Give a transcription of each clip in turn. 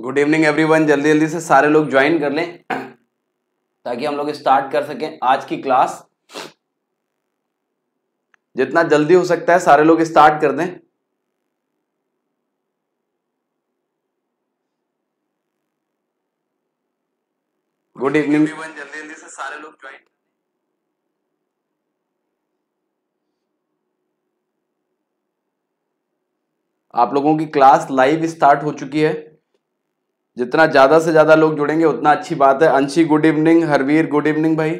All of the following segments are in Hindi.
गुड इवनिंग एवरीवन जल्दी जल्दी से सारे लोग ज्वाइन कर लें ताकि हम लोग स्टार्ट कर सकें आज की क्लास जितना जल्दी हो सकता है सारे लोग स्टार्ट कर दें गुड इवनिंग एवरीवन जल्दी जल्दी से सारे लोग ज्वाइन आप लोगों की क्लास लाइव स्टार्ट हो चुकी है जितना ज़्यादा से ज़्यादा लोग जुड़ेंगे उतना अच्छी बात है Anshi good evening Harveer good evening भाई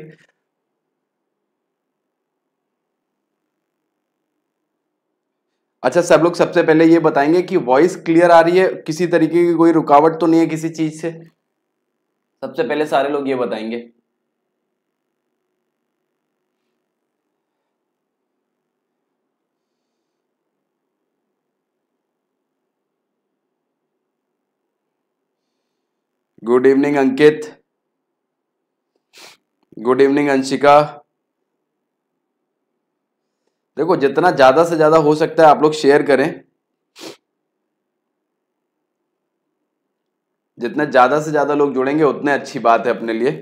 अच्छा सब लोग सबसे पहले ये बताएंगे कि वॉइस क्लियर आ रही है किसी तरीके की कोई रुकावट तो नहीं है किसी चीज़ से सबसे पहले सारे लोग ये बताएंगे good evening Ankit good evening Anshika देखो जितना ज्यादा से ज्यादा हो सकता है आप लोग शेयर करें जितना ज्यादा से ज्यादा लोग जुड़ेंगे उतने अच्छी बात है अपने लिए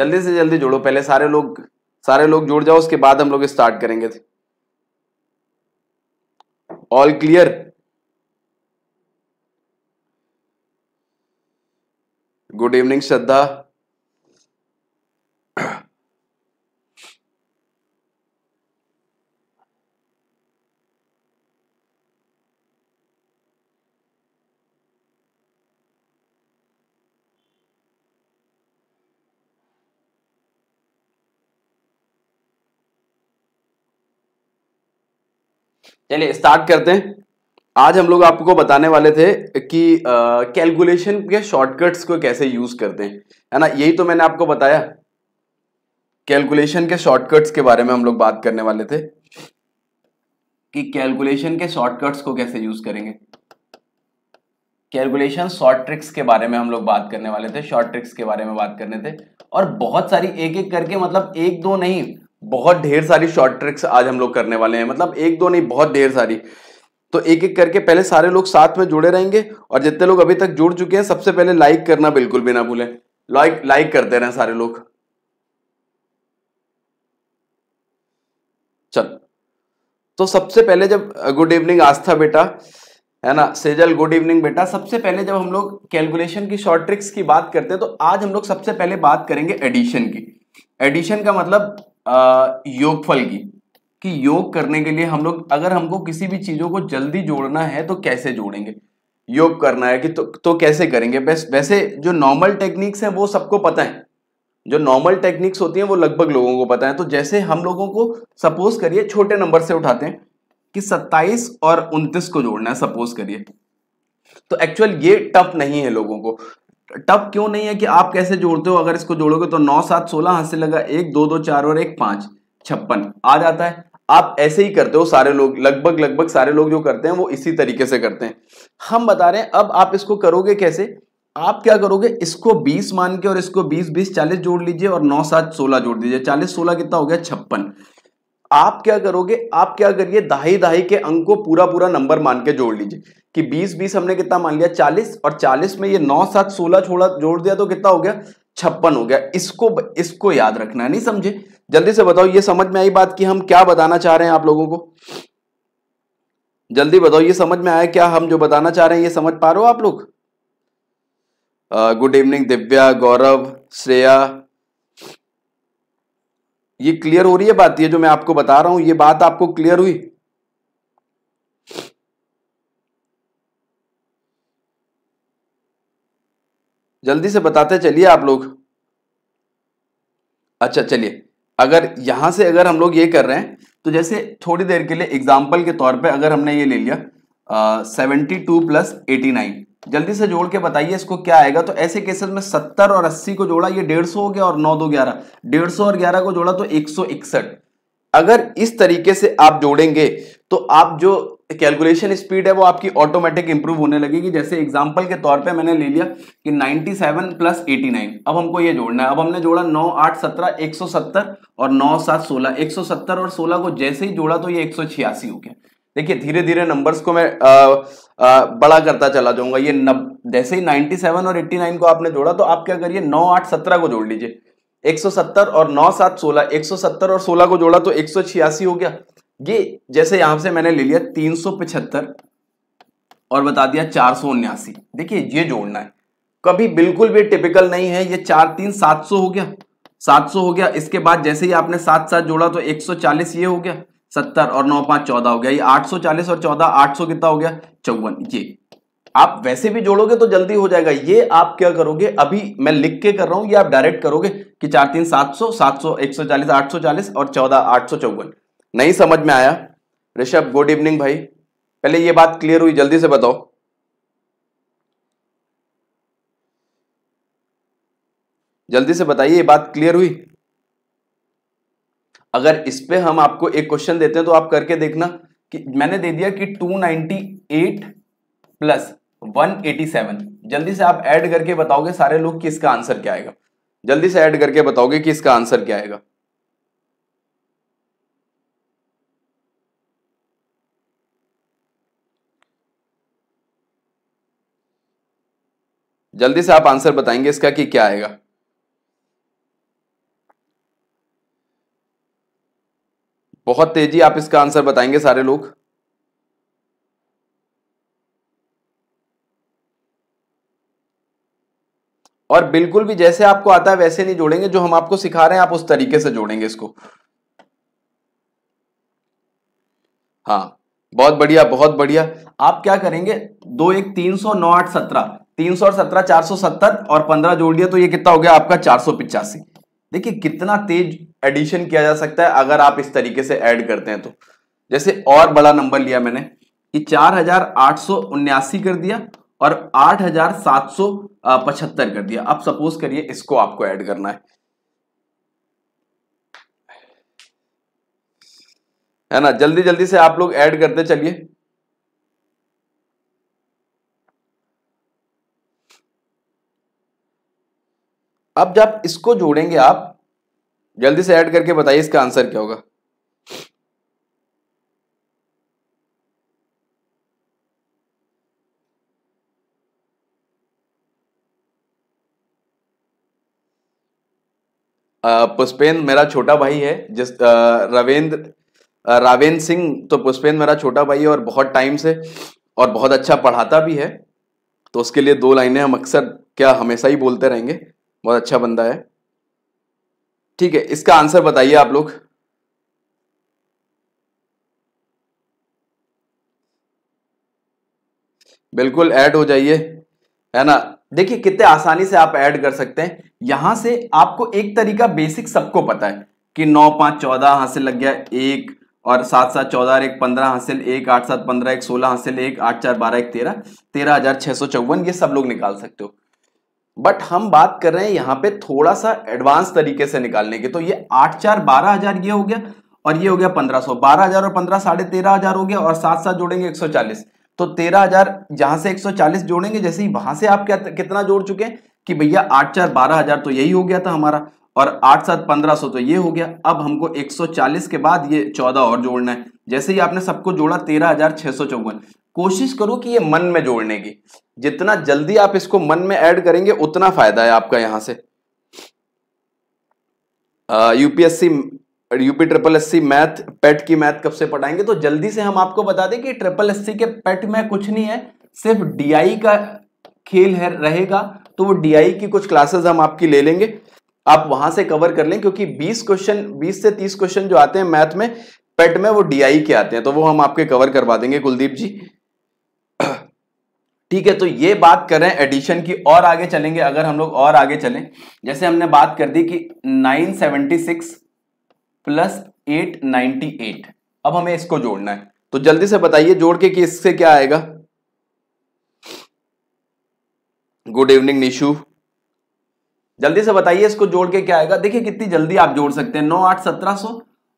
जल्दी से जल्दी जुड़ो पहले सारे लोग सारे लोग जुड़ जाओ उसके बाद हम लोग स्टार्ट करेंगे all clear good evening Shraddha चलिए स्टार्ट करते हैं आज हम लोग आपको बताने वाले थे कि कैलकुलेशन के शॉर्टकट्स को कैसे यूज करते हैं है ना यही तो मैंने आपको बताया कैलकुलेशन के शॉर्टकट्स के बारे में हम लोग बात करने वाले थे कि कैलकुलेशन के शॉर्टकट्स को कैसे यूज करेंगे कैलकुलेशन शॉर्ट ट्रिक्स के बारे में हम लोग बात करने वाले थे शॉर्ट ट्रिक्स के बारे में बात करने थे और बहुत सारी एक एक करके मतलब एक दो नहीं बहुत ढेर सारी शॉर्ट ट्रिक्स आज हम लोग करने वाले हैं मतलब एक दो नहीं बहुत ढेर सारी तो एक एक करके पहले सारे लोग साथ में जुड़े रहेंगे और जितने लोग अभी तक जुड़ चुके हैं सबसे पहले लाइक करना बिल्कुल भी ना भूलें लाइक लाइक करते रहें सारे लोग चल तो सबसे पहले जब गुड इवनिंग आस्था बेटा है ना सेजल गुड इवनिंग बेटा सबसे पहले जब हम लोग कैलकुलेशन की शॉर्ट ट्रिक्स की बात करते हैं तो आज हम लोग सबसे पहले बात करेंगे एडिशन की एडिशन का मतलब योगफल की कि योग करने के लिए हम लोग अगर हमको किसी भी चीजों को जल्दी जोड़ना है तो कैसे जोड़ेंगे योग करना है कि तो, तो कैसे करेंगे बस वैसे जो नॉर्मल टेक्निक्स हैं वो सबको पता है जो नॉर्मल टेक्निक्स होती हैं वो लगभग लोगों को पता है तो जैसे हम लोगों को सपोज करिए छोटे नंबर से उठाते हैं कि 27 और 29 को जोड़ना है सपोज करिए तो एक्चुअल ये टफ नहीं है लोगों को टफ क्यों नहीं है कि आप कैसे जोड़ते हो अगर इसको जोड़ोगे तो नौ सात सोलह हाथ से लगा एक दो दो चार और एक पांच छप्पन आ जाता है आप ऐसे ही करते हो सारे लोग लगभग लगभग सारे लोग जो करते हैं वो इसी तरीके से करते हैं हम बता रहे हैं अब आप इसको करोगे कैसे आप क्या करोगे इसको 20 मान के और इसको 20 20 40 जोड़ लीजिए और 9 सात 16 जोड़ दीजिए 40 16 कितना हो गया छप्पन आप क्या करोगे आप क्या करिए दहाई दहाई के अंक को पूरा पूरा नंबर मान के जोड़ लीजिए कि 20 20 हमने कितना मान लिया 40 और 40 में ये 9 सात 16 छोड़ा जोड़ दिया तो कितना हो गया छप्पन हो गया इसको इसको याद रखना है नहीं समझे जल्दी से बताओ ये समझ में आई बात कि हम क्या बताना चाह रहे हैं आप लोगों को जल्दी बताओ ये समझ में आया क्या हम जो बताना चाह रहे हैं ये समझ पा रहे हो आप लोग गुड इवनिंग दिव्या गौरव श्रेया ये क्लियर हो रही है बात ये जो मैं आपको बता रहा हूं ये बात आपको क्लियर हुई जल्दी से बताते चलिए आप लोग अच्छा चलिए अगर यहां से अगर हम लोग ये कर रहे हैं तो जैसे थोड़ी देर के लिए एग्जाम्पल के तौर पे अगर हमने ये ले लिया seventy two plus eighty nine जल्दी से जोड़ के बताइए इसको क्या आएगा तो ऐसे केसेस में सत्तर और अस्सी को जोड़ा ये डेढ़ सौ हो गया और नौ दो ग्यारह डेढ़ सौ और ग्यारह को जोड़ा तो एक सौ इकसठ अगर इस तरीके से आप जोड़ेंगे तो आप जो कैलकुलेशन स्पीड है वो आपकी ऑटोमेटिक इंप्रूव होने लगेगी जैसे एग्जांपल के तौर पे मैंने ले लिया कि 97 प्लस 89 अब हमको ये जोड़ना है अब हमने जोड़ा 9 8 17 170 और 9 7 16 170 और 16 को जैसे ही जोड़ा तो ये एक हो गया देखिए धीरे धीरे नंबर्स को मैं आ, आ, बड़ा करता चला जाऊंगा ये नब जैसे ही 97 और एट्टी को आपने जोड़ा तो आप क्या करिए नौ आठ सत्रह को जोड़ लीजिए 170 और 9 7 16 170 और 16 को जोड़ा तो एक हो गया ये जैसे यहां से मैंने ले लिया तीन सौ पिछहत्तर और बता दिया चार सौ उन्यासी देखिए ये जोड़ना है कभी बिल्कुल भी टिपिकल नहीं है ये चार तीन सात सौ हो गया सात सौ हो गया इसके बाद जैसे ही आपने सात सात जोड़ा तो एक सौ चालीस ये हो गया सत्तर और नौ पांच चौदह हो गया ये आठ सौ चालीस और चौदह आठ सौ कितना हो गया चौवन ये आप वैसे भी जोड़ोगे तो जल्दी हो जाएगा ये आप क्या करोगे अभी मैं लिख के कर रहा हूं ये आप डायरेक्ट करोगे कि चार तीन सात सौ सात सौ एक सौ चालीस आठ सौ चालीस और चौदह आठ सौ चौवन नहीं समझ में आया ऋषभ गुड इवनिंग भाई पहले ये बात क्लियर हुई जल्दी से बताओ जल्दी से बताइए ये बात क्लियर हुई अगर इस पे हम आपको एक क्वेश्चन देते हैं तो आप करके देखना कि मैंने दे दिया कि 298 प्लस 187 जल्दी से आप ऐड करके बताओगे सारे लोग कि इसका आंसर क्या आएगा जल्दी से ऐड करके बताओगे कि इसका आंसर क्या आएगा जल्दी से आप आंसर बताएंगे इसका कि क्या आएगा बहुत तेजी आप इसका आंसर बताएंगे सारे लोग और बिल्कुल भी जैसे आपको आता है वैसे नहीं जोड़ेंगे जो हम आपको सिखा रहे हैं आप उस तरीके से जोड़ेंगे इसको हाँ बहुत बढ़िया बहुत बढ़िया आप क्या करेंगे दो एक तीन सौ नौ आठ सत्रह तीन सौ सत्रह चार सौ सत्तर और पंद्रह जोड़ दिया तो ये कितना हो गया आपका चार सौ पिचासी देखिए कितना तेज एडिशन किया जा सकता है अगर आप इस तरीके से ऐड करते हैं तो जैसे और बड़ा नंबर लिया मैंने कि चार हजार आठ सौ उन्यासी कर दिया और आठ हजार सात सौ पचहत्तर कर दिया अब सपोज करिए इसको आपको ऐड करना है है ना जल्दी जल्दी से आप लोग ऐड करते चलिए अब जब इसको जोड़ेंगे आप जल्दी से ऐड करके बताइए इसका आंसर क्या होगा पुष्पेन मेरा छोटा भाई है जिस रवेंद्र रावेंद्र सिंह तो पुष्पेन मेरा छोटा भाई है और बहुत टाइम से और बहुत अच्छा पढ़ाता भी है तो उसके लिए दो लाइनें हम अक्सर क्या हमेशा ही बोलते रहेंगे बहुत अच्छा बंदा है ठीक है इसका आंसर बताइए आप लोग बिल्कुल ऐड हो जाइए है ना देखिए कितने आसानी से आप ऐड कर सकते हैं यहां से आपको एक तरीका बेसिक सबको पता है कि नौ पांच चौदह हासिल लग गया एक और सात सात चौदह एक पंद्रह हासिल एक आठ सात पंद्रह एक सोलह हासिल एक आठ चार बारह एक तेरह तेरह हजार छह सौ चौवन ये सब लोग निकाल सकते हो बट हम बात कर रहे हैं यहाँ पे थोड़ा सा एडवांस तरीके से निकालने की तो ये आठ चार बारह हजार ये हो गया और ये हो गया पंद्रह सौ बारह हजार और पंद्रह साढ़े तेरह हजार हो गया और साथ साथ जोड़ेंगे एक सौ चालीस तो तेरह हजार जहां से एक सौ चालीस जोड़ेंगे जैसे ही वहां से आप क्या कितना जोड़ चुके हैं कि भैया आठ चार बारह हजार तो यही हो गया था हमारा और आठ सात पंद्रह सौ तो ये हो गया अब हमको एक सौ चालीस के बाद ये चौदह और जोड़ना है जैसे ही आपने सबको जोड़ा तेरह हजार छह सौ चौवन कोशिश करो कि ये मन में जोड़ने की जितना जल्दी आप इसको मन में ऐड करेंगे उतना फायदा है आपका यहां से UPSC UP triple S C math PET e की मैथ कब से पढ़ाएंगे तो जल्दी से हम आपको बता दें कि ट्रिपल एस सी के पेट e में कुछ नहीं है सिर्फ डीआई का खेल है रहेगा तो वो डीआई की कुछ क्लासेस हम आपकी ले लेंगे आप वहां से कवर कर लें क्योंकि 20 क्वेश्चन 20 से 30 क्वेश्चन जो आते हैं मैथ में पेट e में वो डीआई के आते हैं तो वो हम आपके कवर करवा देंगे कुलदीप जी ठीक है तो ये बात कर रहे हैं एडिशन की और आगे चलेंगे अगर हम लोग और आगे चलें जैसे हमने बात कर दी कि 976 प्लस 898 अब हमें इसको जोड़ना है तो जल्दी से बताइए जोड़ के कि इससे क्या आएगा गुड इवनिंग निशु जल्दी से बताइए इसको जोड़ के क्या आएगा देखिए कितनी जल्दी आप जोड़ सकते हैं नौ आठ सत्रह सो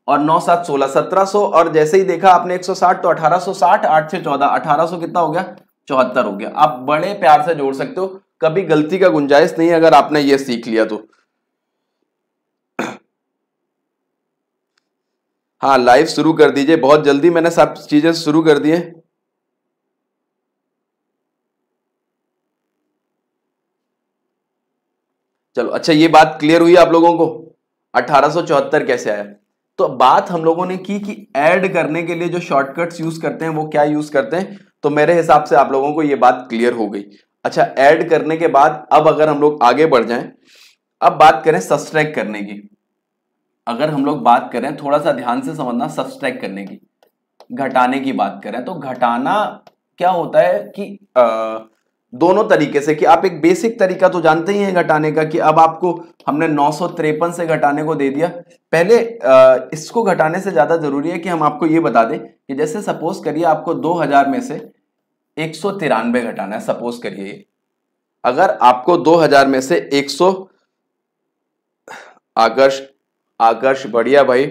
और नौ सात सोलह सत्रह सो और जैसे ही देखा आपने एक सौ साठ तो अठारह सौ साठ आठ से चौदह अठारह सो कितना हो गया चौहत्तर हो गया आप बड़े प्यार से जोड़ सकते हो कभी गलती का गुंजाइश नहीं अगर आपने ये सीख लिया तो हाँ लाइव शुरू कर दीजिए बहुत जल्दी मैंने सब चीजें शुरू कर दी है चलो अच्छा ये बात क्लियर हुई आप लोगों को अठारह कैसे आया तो बात हम लोगों ने की कि ऐड करने के लिए जो शॉर्टकट्स यूज करते हैं वो क्या यूज करते हैं तो मेरे हिसाब से आप लोगों को ये बात क्लियर हो गई अच्छा ऐड करने के बाद अब अगर हम लोग आगे बढ़ जाएं अब बात करें सब्सट्रैक करने की अगर हम लोग बात करें थोड़ा सा ध्यान से समझना सब्सट्रैक करने की घटाने की बात करें तो घटाना क्या होता है कि आ, दोनों तरीके से कि आप एक बेसिक तरीका तो जानते ही हैं घटाने का कि अब आपको हमने नौ से घटाने को दे दिया पहले इसको घटाने से ज़्यादा ज़रूरी है कि हम आपको ये बता दें कि जैसे सपोज करिए आपको 2000 में से एक घटाना है सपोज करिए अगर आपको 2000 में से 100 आकर्ष आकर्ष बढ़िया भाई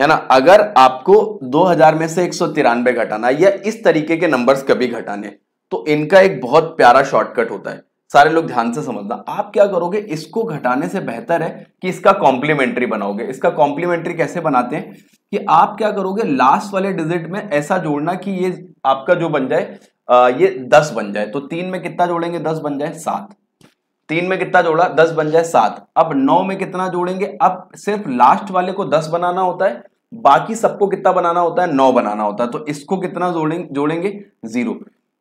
है ना अगर आपको 2000 में से एक घटाना या इस तरीके के नंबर्स कभी घटाने तो इनका एक बहुत प्यारा शॉर्टकट होता है सारे लोग ध्यान से समझना आप क्या करोगे इसको घटाने से बेहतर है कि इसका कॉम्प्लीमेंट्री बनाओगे इसका कॉम्प्लीमेंट्री कैसे बनाते हैं कि आप क्या करोगे लास्ट वाले डिजिट में ऐसा जोड़ना कि ये आपका जो बन जाए ये दस बन जाए तो तीन में कितना जोड़ेंगे दस बन जाए सात तीन में कितना जोड़ा दस बन जाए सात अब नौ में कितना जोड़ेंगे अब सिर्फ लास्ट वाले को दस बनाना होता है बाकी सबको कितना बनाना होता है नौ बनाना होता है तो इसको कितना जोड़ेंगे जोड़ेंगे जीरो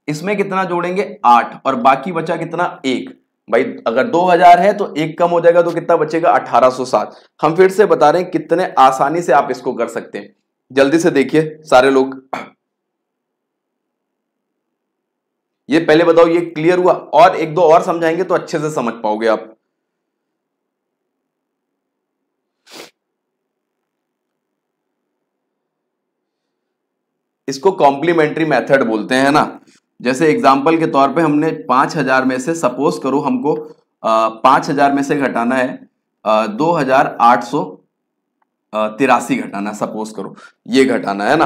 इसमें कितना जोड़ेंगे आठ और बाकी बचा कितना एक भाई अगर दो हजार है तो एक कम हो जाएगा तो कितना बचेगा 1807 हम फिर से बता रहे हैं कितने आसानी से आप इसको कर सकते हैं जल्दी से देखिए सारे लोग ये पहले बताओ ये क्लियर हुआ और एक दो और समझाएंगे तो अच्छे से समझ पाओगे आप इसको कॉम्प्लीमेंट्री मेथड बोलते हैं ना जैसे एग्जाम्पल के तौर पे हमने पांच हज़ार में से सपोज करो हमको पांच हज़ार में से घटाना है आ, दो हज़ार आठ सौ तिरासी घटाना सपोज करो ये घटाना है ना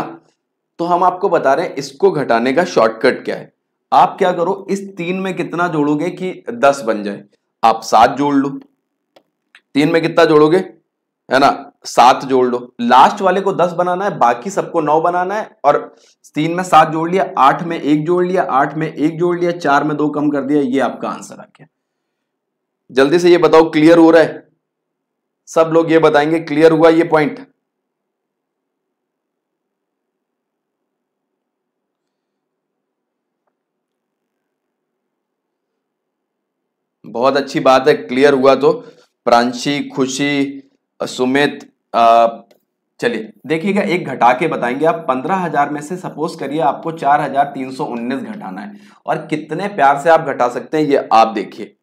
तो हम आपको बता रहे हैं इसको घटाने का शॉर्टकट क्या है आप क्या करो इस तीन में कितना जोड़ोगे कि दस बन जाए आप सात जोड़ लो तीन में कितना जोड़ोगे है ना सात जोड़ लो लास्ट वाले को दस बनाना है बाकी सबको नौ बनाना है और तीन में सात जोड़ लिया आठ में एक जोड़ लिया आठ में एक जोड़ लिया चार में दो कम कर दिया ये आपका आंसर आ गया जल्दी से ये बताओ क्लियर हो रहा है सब लोग ये बताएंगे क्लियर हुआ ये पॉइंट बहुत अच्छी बात है क्लियर हुआ तो प्रांशी खुशी सुमित चलिए देखिएगा एक घटा के बताएंगे आप पंद्रह हजार में से सपोज करिए आपको चार हजार तीन सौ उन्नीस घटाना है और कितने प्यार से आप घटा सकते हैं ये आप देखिए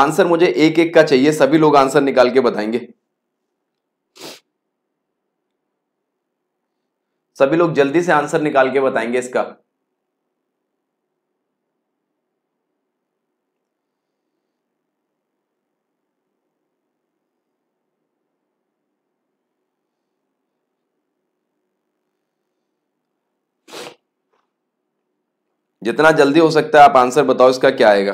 आंसर मुझे एक एक का चाहिए सभी लोग आंसर निकाल के बताएंगे सभी लोग जल्दी से आंसर निकाल के बताएंगे इसका जितना जल्दी हो सकता है आप आंसर बताओ इसका क्या आएगा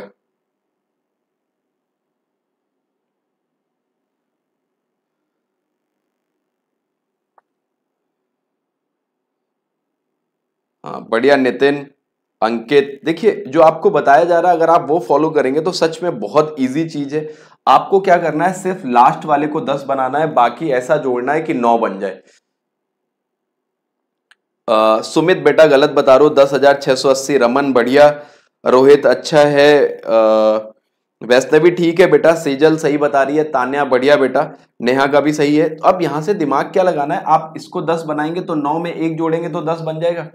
हाँ बढ़िया नितिन अंकित देखिए जो आपको बताया जा रहा है अगर आप वो फॉलो करेंगे तो सच में बहुत इजी चीज है आपको क्या करना है सिर्फ लास्ट वाले को दस बनाना है बाकी ऐसा जोड़ना है कि नौ बन जाए सुमित बेटा गलत बता रहा दस हजार छह सौ अस्सी रमन बढ़िया रोहित अच्छा है वैसे वैष्णवी ठीक है बेटा सेजल सही बता रही है तान्या बढ़िया बेटा नेहा का भी सही है अब यहाँ से दिमाग क्या लगाना है आप इसको दस बनाएंगे तो नौ में एक जोड़ेंगे तो दस बन जाएगा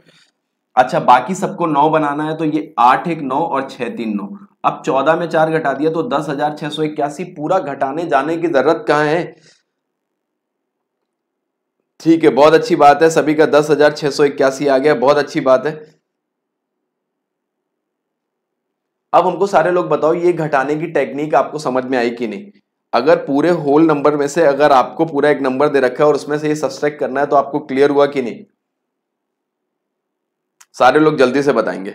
अच्छा बाकी सबको नौ बनाना है तो ये आठ एक नौ और छह तीन नौ अब चौदह में चार घटा दिया तो दस हजार छह सौ इक्यासी पूरा घटाने जाने की जरूरत कहाँ है ठीक है बहुत अच्छी बात है सभी का दस हजार छह सौ इक्यासी आ गया बहुत अच्छी बात है अब हमको सारे लोग बताओ ये घटाने की टेक्निक आपको समझ में आई कि नहीं अगर पूरे होल नंबर में से अगर आपको पूरा एक नंबर दे रखा है और उसमें से ये सब्सट्रैक्ट करना है तो आपको क्लियर हुआ कि नहीं सारे लोग जल्दी से बताएंगे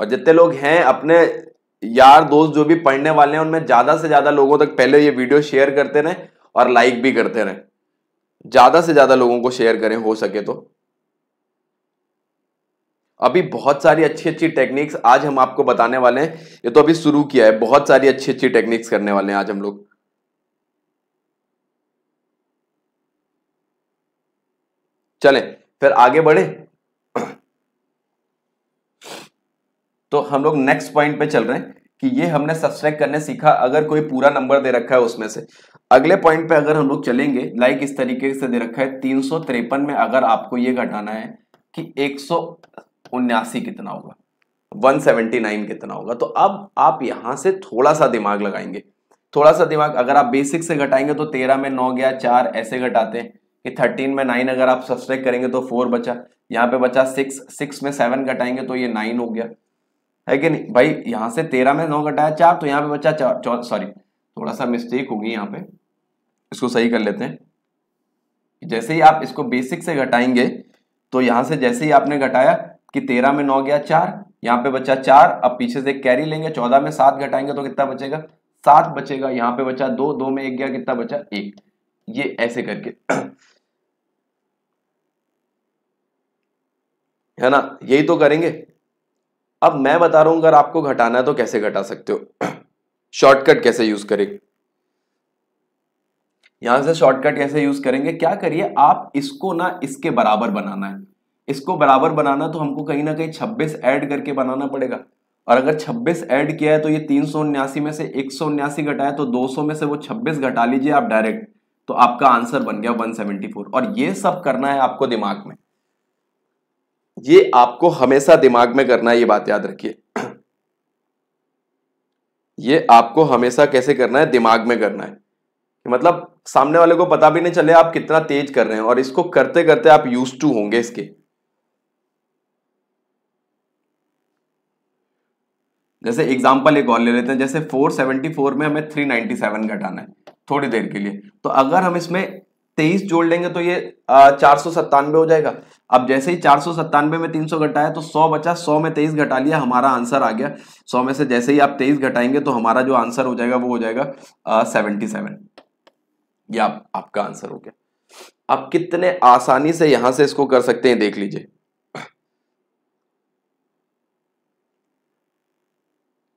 और जितने लोग हैं अपने यार दोस्त जो भी पढ़ने वाले हैं उनमें ज़्यादा से ज़्यादा लोगों तक पहले ये वीडियो शेयर करते रहें और लाइक भी करते रहें ज़्यादा से ज़्यादा लोगों को शेयर करें हो सके तो अभी बहुत सारी अच्छी अच्छी टेक्निक्स आज हम आपको बताने वाले हैं ये तो अभी शुरू किया है बहुत सारी अच्छी अच्छी टेक्निक्स करने वाले हैं आज हम लोग चलें फिर आगे बढ़े तो हम लोग नेक्स्ट पॉइंट पे चल रहे हैं कि ये हमने सब्सट्रैक्ट करने सीखा अगर कोई पूरा नंबर दे रखा है उसमें से अगले पॉइंट पे अगर हम लोग चलेंगे लाइक इस तरीके से दे रखा है तीन में अगर आपको ये घटाना है कि एक कितना होगा 179 कितना होगा तो अब आप यहां से थोड़ा सा दिमाग लगाएंगे थोड़ा सा दिमाग अगर आप बेसिक से घटाएंगे तो तेरह में नौ गया चार ऐसे घटाते हैं कि थर्टीन में नाइन अगर आप सब्सट्रैक्ट करेंगे तो फोर बचा यहाँ पे बचा सिक्स सिक्स में सेवन घटाएंगे तो ये नाइन हो गया है कि नहीं भाई यहां से तेरह में नौ घटाया चार तो यहाँ पे बचा चार सॉरी थोड़ा सा मिस्टेक होगी यहाँ पे इसको सही कर लेते हैं जैसे ही आप इसको बेसिक से घटाएंगे तो यहां से जैसे ही आपने घटाया कि तेरह में नौ गया चार यहाँ पे बचा चार अब पीछे से कैरी लेंगे चौदह में सात घटाएंगे तो कितना बचेगा सात बचेगा यहाँ पे बचा दो दो में एक गया कितना बचा एक ये ऐसे करके है ना यही तो करेंगे अब मैं बता रहा हूं अगर आपको घटाना है तो कैसे घटा सकते हो शॉर्टकट कैसे यूज करें यहां से शॉर्टकट कैसे यूज करेंगे क्या करिए आप इसको ना इसके बराबर बनाना है इसको बराबर बनाना तो हमको कहीं ना कहीं छब्बीस ऐड करके बनाना पड़ेगा और अगर 26 ऐड किया है तो ये तीन में से एक घटाया तो 200 में से वो 26 घटा लीजिए आप डायरेक्ट तो आपका आंसर बन गया 174 और ये सब करना है आपको दिमाग में ये आपको हमेशा दिमाग में करना है ये बात याद रखिए ये आपको हमेशा कैसे करना है दिमाग में करना है मतलब सामने वाले को पता भी नहीं चले आप कितना तेज कर रहे हैं और इसको करते करते आप यूज टू होंगे इसके जैसे एग्जाम्पल एक और ले लेते हैं जैसे 474 में हमें 397 घटाना है थोड़ी देर के लिए तो अगर हम इसमें 23 जोड़ लेंगे तो ये चार हो जाएगा अब जैसे ही चार में तीन सौ घटाया तो सौ बचा सौ में तेईस घटा लिया हमारा आंसर आ गया सौ में से जैसे ही आप तेईस घटाएंगे तो हमारा जो आंसर हो जाएगा वो हो जाएगा सेवेंटी सेवन ये आप, आपका आंसर हो गया आप कितने आसानी से यहां से इसको कर सकते हैं देख लीजिए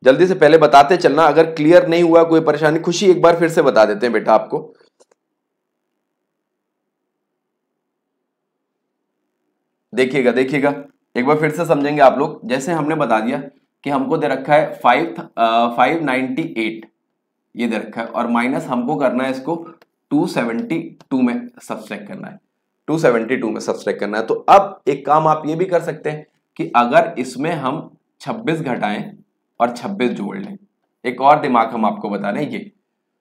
जल्दी से पहले बताते चलना अगर क्लियर नहीं हुआ कोई परेशानी खुशी एक बार फिर से बता देते हैं बेटा आपको देखिएगा देखिएगा एक बार फिर से समझेंगे आप लोग जैसे हमने बता दिया कि हमको दे रखा है फाइव फाइव नाइनटी एट ये दे रखा है और माइनस हमको करना है इसको टू सेवेंटी टू में सब्सट्रैक्ट करना है टू सेवेंटी टू में सब्सट्रैक्ट करना है तो अब एक काम आप ये भी कर सकते हैं कि अगर इसमें हम छब्बीस घटाएं और छब्बीस जोड़ लें एक और दिमाग हम आपको बता रहे हैं ये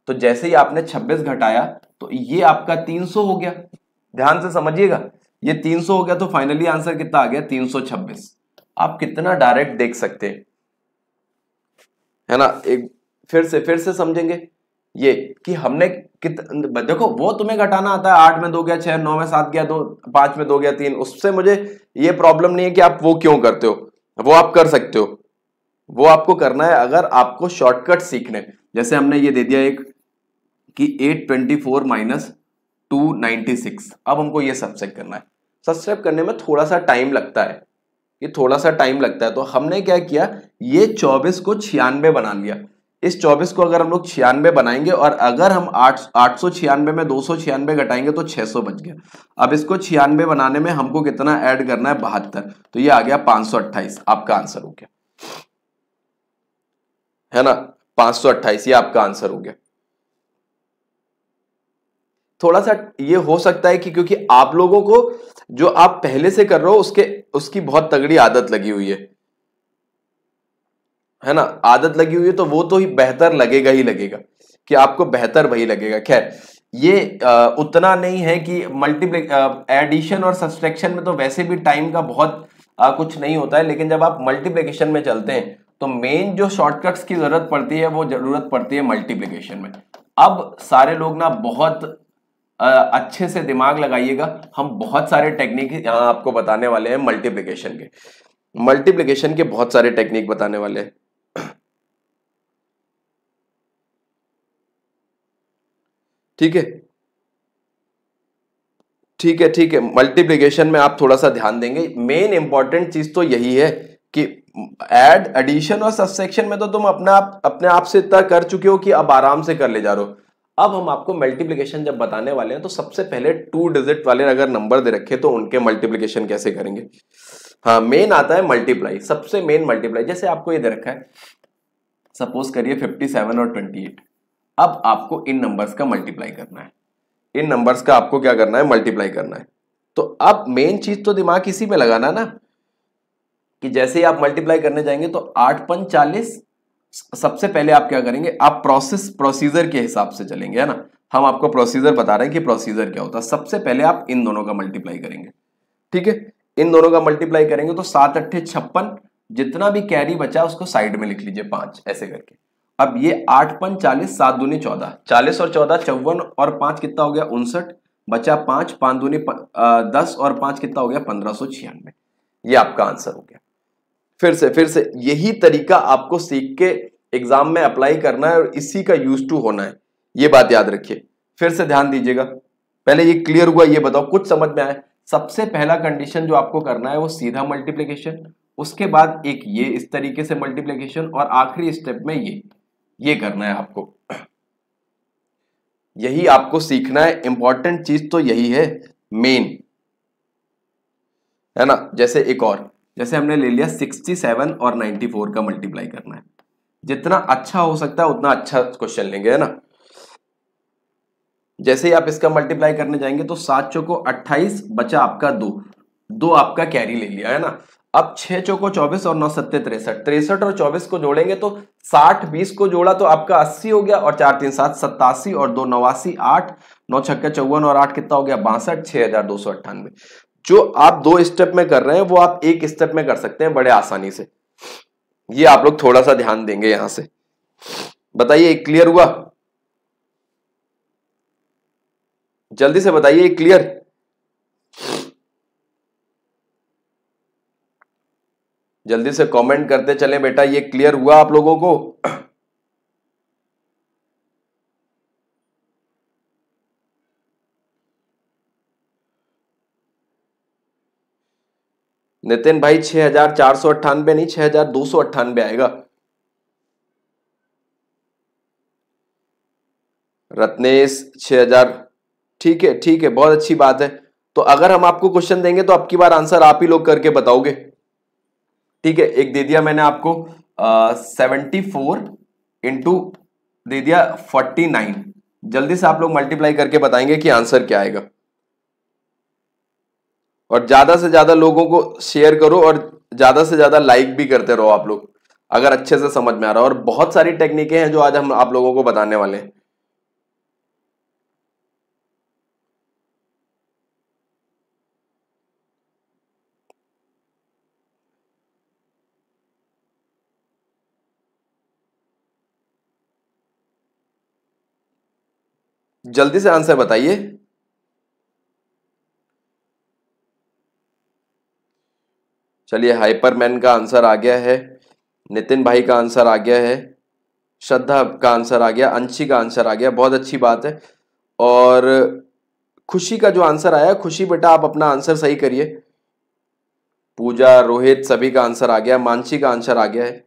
तो जैसे ही आपने छब्बीस घटाया तो ये आपका 300 हो गया ध्यान से समझिएगा ये 300 हो गया तो फाइनली आंसर कितना आ गया 326 आप कितना डायरेक्ट देख सकते हैं है ना एक फिर से फिर से समझेंगे ये कि हमने कितना देखो वो तुम्हें घटाना आता है आठ में दो गया छह नौ में सात गया दो पांच में दो गया तीन उससे मुझे ये प्रॉब्लम नहीं है कि आप वो क्यों करते हो वो आप कर सकते हो वो आपको करना है अगर आपको शॉर्टकट सीखने जैसे हमने ये दे दिया एक कि 824 ट्वेंटी फोर माइनस 296 अब हमको ये सब्सक्राइब करना है सब्सक्राइब करने में थोड़ा सा टाइम लगता है ये थोड़ा सा टाइम लगता है तो हमने क्या किया ये 24 को छियानवे बना लिया इस 24 को अगर हम लोग छियानवे बनाएंगे और अगर हम आठ आठ सौ छियानवे में दो सौ छियानवे घटाएंगे तो 600 बच गया अब इसको छियानवे बनाने में हमको कितना ऐड करना है बहत्तर तो ये आ गया 528 आपका आंसर हो गया है ना 528 ये आपका आंसर हो गया थोड़ा सा ये हो सकता है कि क्योंकि आप लोगों को जो आप पहले से कर रहे हो उसके उसकी बहुत तगड़ी आदत लगी हुई है है ना आदत लगी हुई है तो वो तो ही बेहतर लगेगा ही लगेगा कि आपको बेहतर वही लगेगा खैर ये आ, उतना नहीं है कि मल्टीप्ले एडिशन और सब्सट्रैक्शन में तो वैसे भी टाइम का बहुत आ, कुछ नहीं होता है लेकिन जब आप मल्टीप्लीकेशन में चलते हैं तो मेन जो शॉर्टकट्स की जरूरत पड़ती है वो जरूरत पड़ती है मल्टीप्लीकेशन में अब सारे लोग ना बहुत अच्छे से दिमाग लगाइएगा हम बहुत सारे टेक्निक यहाँ आपको बताने वाले हैं मल्टीप्लिकेशन के मल्टीप्लिकेशन के बहुत सारे टेक्निक बताने वाले हैं ठीक है ठीक है ठीक है मल्टीप्लिकेशन में आप थोड़ा सा ध्यान देंगे मेन इंपॉर्टेंट चीज तो यही है कि एड एडिशन और सबसेक्शन में तो तुम अपना आप अपने आप से तय कर चुके हो कि अब आराम से कर ले जा रहे हो अब हम आपको मल्टीप्लीकेशन जब बताने वाले हैं तो सबसे पहले टू डिजिट वाले अगर नंबर दे रखे तो उनके मल्टीप्लीकेशन कैसे करेंगे हाँ मेन आता है मल्टीप्लाई सबसे मेन मल्टीप्लाई जैसे आपको ये दे रखा है सपोज करिए 57 और 28 अब आपको इन नंबर्स का मल्टीप्लाई करना है इन नंबर्स का आपको क्या करना है मल्टीप्लाई करना है तो अब मेन चीज तो दिमाग इसी में लगाना ना कि जैसे ही आप मल्टीप्लाई करने जाएंगे तो आठ पन चालीस सबसे पहले आप क्या करेंगे आप प्रोसेस प्रोसीजर के हिसाब से चलेंगे है ना हम आपको प्रोसीजर बता रहे हैं कि प्रोसीजर क्या होता है सबसे पहले आप इन दोनों का मल्टीप्लाई करेंगे ठीक है इन दोनों का मल्टीप्लाई करेंगे तो सात अट्ठे छप्पन जितना भी कैरी बचा उसको साइड में लिख लीजिए पांच ऐसे करके अब ये आठ पन चालीस सात दूनी चौदह चालीस और चौदह चौवन और पांच कितना हो गया उनसठ बचा पांच पांच दूनी दस और पांच कितना हो गया पंद्रह सौ छियानवे ये आपका आंसर हो गया फिर से फिर से यही तरीका आपको सीख के एग्जाम में अप्लाई करना है और इसी का यूज टू होना है ये बात याद रखिए फिर से ध्यान दीजिएगा पहले ये क्लियर हुआ ये बताओ कुछ समझ में आए सबसे पहला कंडीशन जो आपको करना है वो सीधा मल्टीप्लीकेशन उसके बाद एक ये इस तरीके से मल्टीप्लीकेशन और आखिरी स्टेप में ये ये करना है आपको यही आपको सीखना है इंपॉर्टेंट चीज तो यही है मेन है ना जैसे एक और जैसे हमने ले लिया 67 और 94 का मल्टीप्लाई करना है जितना अच्छा हो सकता है उतना अच्छा क्वेश्चन लेंगे है ना जैसे ही आप इसका मल्टीप्लाई करने जाएंगे तो सात चौको अट्ठाईस बचा आपका दो दो आपका कैरी ले लिया है ना अब छह चौको चौबीस और नौ सत्ते तिरसठ तिरसठ और चौबीस को जोड़ेंगे तो साठ बीस को जोड़ा तो आपका अस्सी हो गया और चार तीन सात सत्तासी और दो नवासी आठ नौ छक्के चौवन और आठ कितना हो गया बासठ छह हजार दो सौ अट्ठानवे जो आप दो स्टेप में कर रहे हैं वो आप एक स्टेप में कर सकते हैं बड़े आसानी से ये आप लोग थोड़ा सा ध्यान देंगे यहां से बताइए क्लियर हुआ जल्दी से बताइए क्लियर जल्दी से कमेंट करते चले बेटा ये क्लियर हुआ आप लोगों को नितिन भाई छह हजार चार सौ अट्ठानबे नहीं छह हजार दो सौ अट्ठानबे आएगा रत्नेश छह हजार ठीक है ठीक है बहुत अच्छी बात है तो अगर हम आपको क्वेश्चन देंगे तो आपकी बार आंसर आप ही लोग करके बताओगे ठीक है एक दे दिया मैंने आपको सेवेंटी फोर इंटू दे दिया फोर्टी नाइन जल्दी से आप लोग मल्टीप्लाई करके बताएंगे कि आंसर क्या आएगा और ज़्यादा से ज़्यादा लोगों को शेयर करो और ज़्यादा से ज़्यादा लाइक भी करते रहो आप लोग अगर अच्छे से समझ में आ रहा हो और बहुत सारी टेक्निकें हैं जो आज हम आप लोगों को बताने वाले हैं जल्दी से आंसर बताइए चलिए हाइपरमैन का आंसर आ गया है नितिन भाई का आंसर आ गया है श्रद्धा का आंसर आ गया अंशी का आंसर आ गया बहुत अच्छी बात है और खुशी का जो आंसर आया खुशी बेटा आप अपना आंसर सही करिए पूजा रोहित सभी का आंसर आ गया मानसी का आंसर आ गया है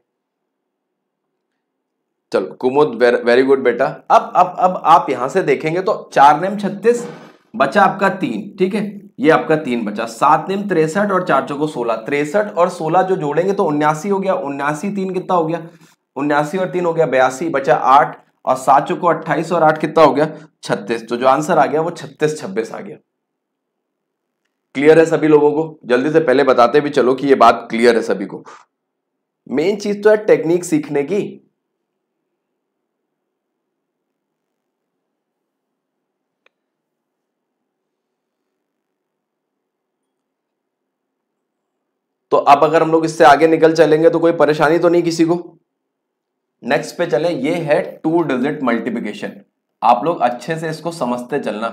चलो कुमुद वेरी गुड बेटा अब अब अब आप यहां से देखेंगे तो चार नेम छत्तीस बचा आपका तीन ठीक है ये आपका तीन बचा सात निम तिरसठ और चार चौको सोलह तिरसठ और सोलह जो जोड़ेंगे तो उन्यासी हो गया उन्यासी तीन कितना हो गया उन्यासी और तीन हो गया बयासी बचा आठ और सात चौको अट्ठाईस और आठ कितना हो गया छत्तीस तो जो आंसर आ गया वो छत्तीस छब्बीस आ गया क्लियर है सभी लोगों को जल्दी से पहले बताते भी चलो कि ये बात क्लियर है सभी को मेन चीज तो है टेक्निक सीखने की तो अब अगर हम लोग इससे आगे निकल चलेंगे तो कोई परेशानी तो नहीं किसी को नेक्स्ट पे चले ये है टू डिजिट मल्टीप्लिकेशन आप लोग अच्छे से इसको समझते चलना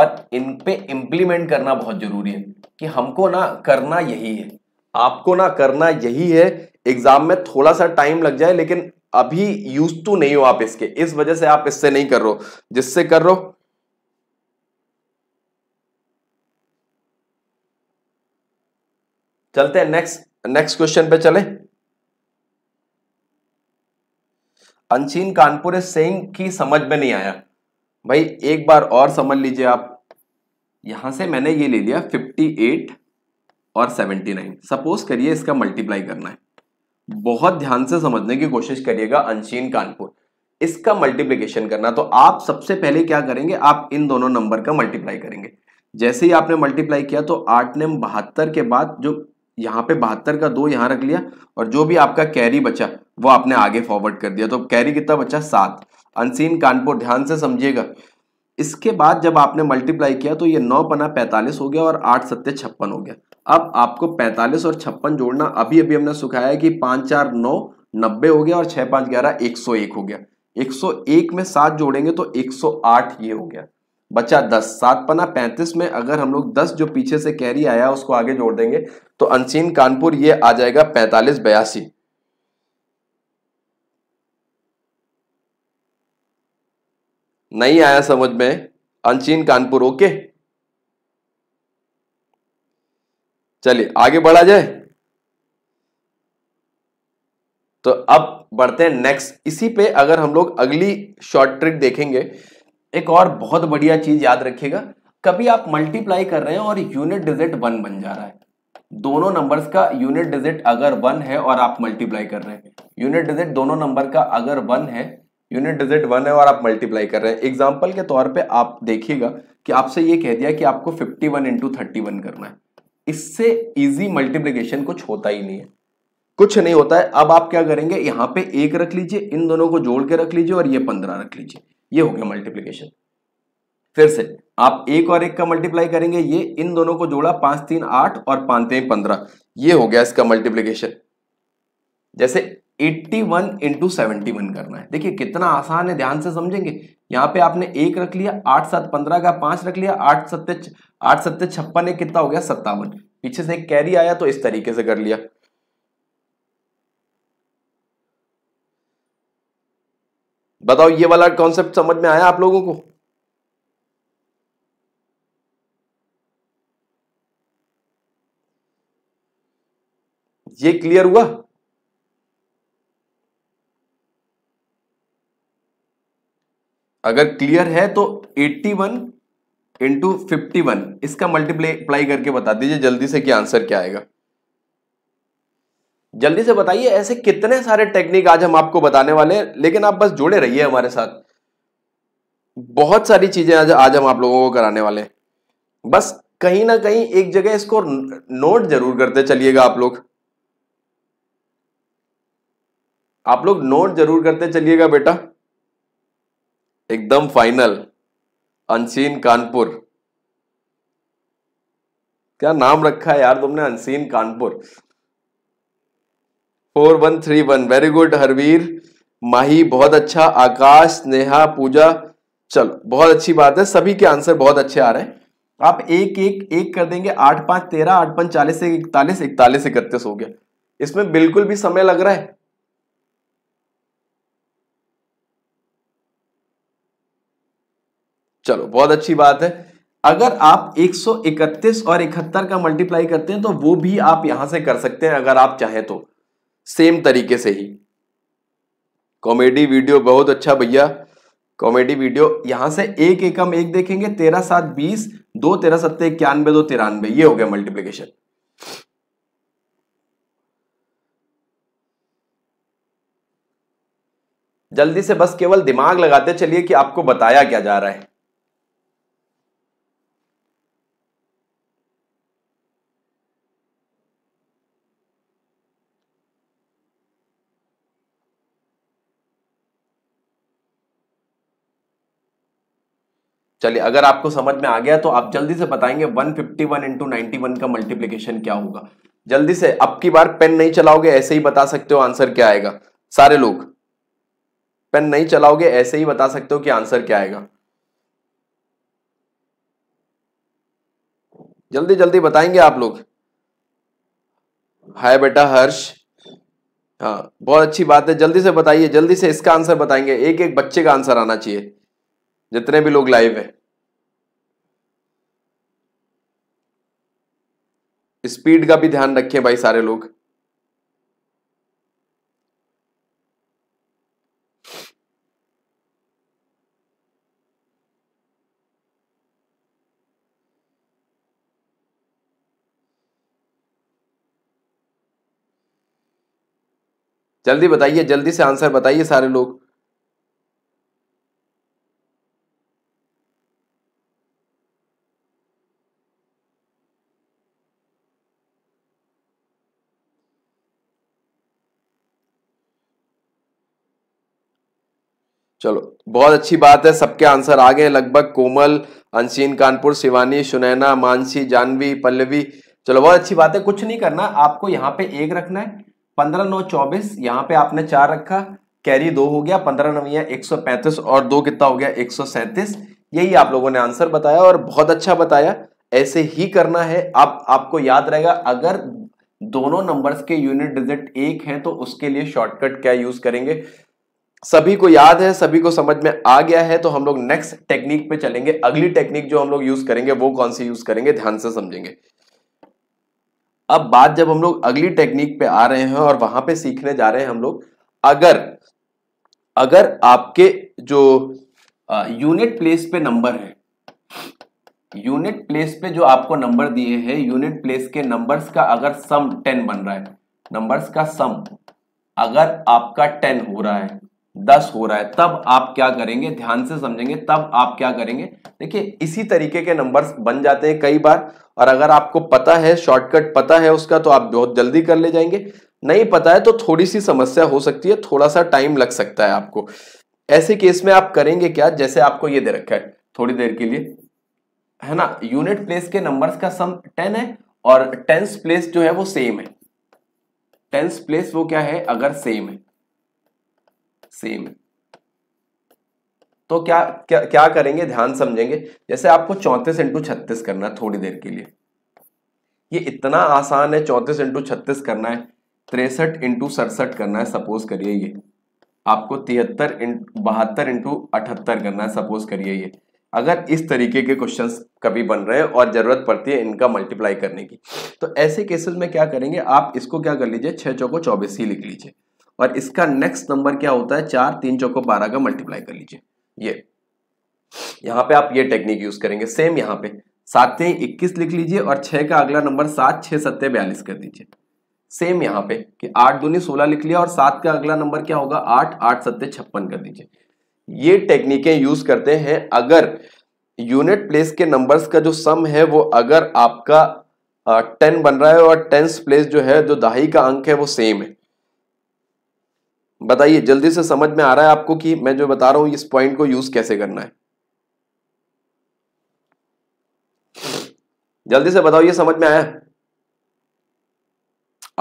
और इन पे इंप्लीमेंट करना बहुत जरूरी है कि हमको ना करना यही है आपको ना करना यही है एग्जाम में थोड़ा सा टाइम लग जाए लेकिन अभी यूज तो नहीं हो आप इसके इस वजह से आप इससे नहीं कर रहे हो जिससे कर रहे हो चलते हैं नेक्स्ट नेक्स्ट क्वेश्चन पे चले अनशीन कानपुर सेइंग की समझ में नहीं आया भाई एक बार और समझ लीजिए आप यहां से मैंने ये ले लिया 58 और 79 सपोज करिए इसका मल्टीप्लाई करना है बहुत ध्यान से समझने की कोशिश करिएगा अनशीन कानपुर इसका मल्टीप्लीकेशन करना तो आप सबसे पहले क्या करेंगे आप इन दोनों नंबर का मल्टीप्लाई करेंगे जैसे ही आपने मल्टीप्लाई किया तो आठ ने बहत्तर के बाद जो यहाँ पे बहत्तर का दो यहाँ रख लिया और जो भी आपका कैरी बचा वो आपने आगे फॉरवर्ड कर दिया तो कैरी कितना बचा सात अनसीन कानपुर ध्यान से समझिएगा इसके बाद जब आपने मल्टीप्लाई किया तो ये नौ पना पैंतालीस हो गया और आठ सत्य छप्पन हो गया अब आपको पैंतालीस और छप्पन जोड़ना अभी अभी हमने सुखाया कि पाँच चार नौ नब्बे हो गया और छः पाँच ग्यारह एक सौ एक हो गया एक सौ एक में सात जोड़ेंगे तो एक सौ आठ ये हो गया बचा दस सात पना पैंतीस में अगर हम लोग दस जो पीछे से कैरी आया उसको आगे जोड़ देंगे तो अनसीन कानपुर ये आ जाएगा पैंतालीस बयासी नहीं आया समझ में अनचीन कानपुर ओके चलिए आगे बढ़ा जाए तो अब बढ़ते हैं नेक्स्ट इसी पे अगर हम लोग अगली शॉर्ट ट्रिक देखेंगे एक और बहुत बढ़िया चीज याद रखिएगा कभी आप मल्टीप्लाई कर रहे हैं और यूनिट डिजिट वन बन जा रहा है दोनों नंबर्स का यूनिट डिजिट अगर वन है और आप मल्टीप्लाई कर रहे हैं यूनिट डिजिट दोनों नंबर का अगर वन है यूनिट डिजिट वन है और आप मल्टीप्लाई कर रहे हैं एग्जाम्पल के तौर पर आप देखिएगा कि आपसे ये कह दिया कि आपको fifty one into thirty one करना है इससे इजी मल्टीप्लीकेशन कुछ होता ही नहीं है कुछ नहीं होता है अब आप क्या करेंगे यहां पे एक रख लीजिए इन दोनों को जोड़ के रख लीजिए और ये पंद्रह रख लीजिए ये हो गया मल्टीप्लीकेशन फिर से आप एक और एक का मल्टीप्लाई करेंगे ये इन दोनों को जोड़ा पांच तीन आठ और पांच तीन पंद्रह ये हो गया इसका मल्टीप्लीकेशन जैसे 81 वन इंटू करना है देखिए कितना आसान है ध्यान से समझेंगे यहाँ पे आपने एक रख लिया आठ सात पंद्रह का पांच रख लिया आठ सत्य आठ सत्य छप्पन एक कितना हो गया सत्तावन पीछे से एक कैरी आया तो इस तरीके से कर लिया बताओ ये वाला कॉन्सेप्ट समझ में आया आप लोगों को ये क्लियर हुआ अगर क्लियर है तो 81 वन इंटू इसका मल्टीप्लाई करके बता दीजिए जल्दी से कि आंसर क्या आएगा जल्दी से बताइए ऐसे कितने सारे टेक्निक आज हम आपको बताने वाले हैं लेकिन आप बस जुड़े रहिए हमारे साथ बहुत सारी चीजें आज आज हम आप लोगों को कराने वाले हैं बस कहीं ना कहीं एक जगह इसको नोट जरूर करते चलिएगा आप लोग आप लोग नोट जरूर करते चलिएगा बेटा एकदम फाइनल अनसीन कानपुर क्या नाम रखा है यार तुमने unseen Kanpur four one three one very good Harveer Mahi बहुत अच्छा आकाश नेहा पूजा चलो बहुत अच्छी बात है सभी के आंसर बहुत अच्छे आ रहे हैं आप एक एक एक कर देंगे आठ पांच तेरह आठ पांच चालीस से इकतालीस इकतालीस इकतीस हो गया इसमें बिल्कुल भी समय लग रहा है चलो बहुत अच्छी बात है अगर आप 131 और 71 का मल्टीप्लाई करते हैं तो वो भी आप यहां से कर सकते हैं अगर आप चाहें तो सेम तरीके से ही कॉमेडी वीडियो बहुत अच्छा भैया कॉमेडी वीडियो यहां से एक एकम एक देखेंगे तेरह सात बीस दो तेरह सत्तर इक्यानवे दो तिरानवे ये हो गया मल्टीप्लीकेशन जल्दी से बस केवल दिमाग लगाते चलिए कि आपको बताया क्या जा रहा है चलिए अगर आपको समझ में आ गया तो आप जल्दी से बताएंगे 151 fifty one into ninety one का मल्टीप्लीकेशन क्या होगा जल्दी से अब की बार पेन नहीं चलाओगे ऐसे ही बता सकते हो आंसर क्या आएगा सारे लोग पेन नहीं चलाओगे ऐसे ही बता सकते हो कि आंसर क्या आएगा जल्दी जल्दी बताएंगे आप लोग हाय बेटा हर्ष हाँ बहुत अच्छी बात है जल्दी से बताइए जल्दी से इसका आंसर बताएंगे एक एक बच्चे का आंसर आना चाहिए जितने भी लोग लाइव हैं स्पीड का भी ध्यान रखें भाई सारे लोग जल्दी बताइए जल्दी से आंसर बताइए सारे लोग चलो बहुत अच्छी बात है सबके आंसर आ गए लगभग कोमल अंशीन कानपुर शिवानी सुनैना मानसी जानवी पल्लवी चलो बहुत अच्छी बात है कुछ नहीं करना आपको यहाँ पे एक रखना है पंद्रह नौ चौबीस यहाँ पे आपने चार रखा कैरी दो हो गया पंद्रह नविया एक सौ पैंतीस और दो कितना हो गया एक सौ सैंतीस यही आप लोगों ने आंसर बताया और बहुत अच्छा बताया ऐसे ही करना है आप आपको याद रहेगा अगर दोनों नंबर्स के यूनिट डिजिट एक हैं तो उसके लिए शॉर्टकट क्या यूज करेंगे सभी को याद है सभी को समझ में आ गया है तो हम लोग नेक्स्ट टेक्निक पे चलेंगे अगली टेक्निक जो हम लोग यूज करेंगे वो कौन सी यूज करेंगे ध्यान से समझेंगे अब बात जब हम लोग अगली टेक्निक पे आ रहे हैं और वहां पे सीखने जा रहे हैं हम लोग अगर अगर आपके जो यूनिट प्लेस पे नंबर है यूनिट प्लेस पे जो आपको नंबर दिए हैं यूनिट प्लेस के नंबर्स का अगर सम टेन बन रहा है नंबर्स का सम अगर आपका टेन हो रहा है दस हो रहा है तब आप क्या करेंगे ध्यान से समझेंगे तब आप क्या करेंगे देखिए इसी तरीके के नंबर्स बन जाते हैं कई बार और अगर आपको पता है शॉर्टकट पता है उसका तो आप बहुत जल्दी कर ले जाएंगे नहीं पता है तो थोड़ी सी समस्या हो सकती है थोड़ा सा टाइम लग सकता है आपको ऐसे केस में आप करेंगे क्या जैसे आपको ये दे रखा है थोड़ी देर के लिए है ना यूनिट प्लेस के नंबर का सम टेन है और टेंस प्लेस जो है वो सेम है टेंस प्लेस वो क्या है अगर सेम है सेम है तो क्या क्या क्या करेंगे ध्यान समझेंगे जैसे आपको चौंतीस इंटू छत्तीस करना है थोड़ी देर के लिए ये इतना आसान है चौंतीस इंटू छत्तीस करना है तिरसठ इंटू सड़सठ करना है सपोज करिए ये आपको तिहत्तर इंटू बहत्तर इंटू अठहत्तर करना है सपोज करिए ये अगर इस तरीके के क्वेश्चन कभी बन रहे हैं और ज़रूरत पड़ती है इनका मल्टीप्लाई करने की तो ऐसे केसेस में क्या करेंगे आप इसको क्या कर लीजिए छः चौको चौबीस ही लिख लीजिए और इसका नेक्स्ट नंबर क्या होता है चार तीन चौको बारह का मल्टीप्लाई कर लीजिए ये यहाँ पे आप ये टेक्निक यूज करेंगे सेम यहाँ पे सातें इक्कीस लिख लीजिए और छह का अगला नंबर सात छह सत्ते बयालीस कर दीजिए सेम यहाँ पे कि आठ दूनी सोलह लिख लिया और सात का अगला नंबर क्या होगा आठ आठ सत्ते छप्पन कर दीजिए ये टेक्निकें यूज करते हैं अगर यूनिट प्लेस के नंबर्स का जो सम है वो अगर आपका टेन बन रहा है और टेंस प्लेस जो है जो दहाई का अंक है वो सेम है बताइए जल्दी से समझ में आ रहा है आपको कि मैं जो बता रहा हूं इस पॉइंट को यूज कैसे करना है जल्दी से बताओ ये समझ में आया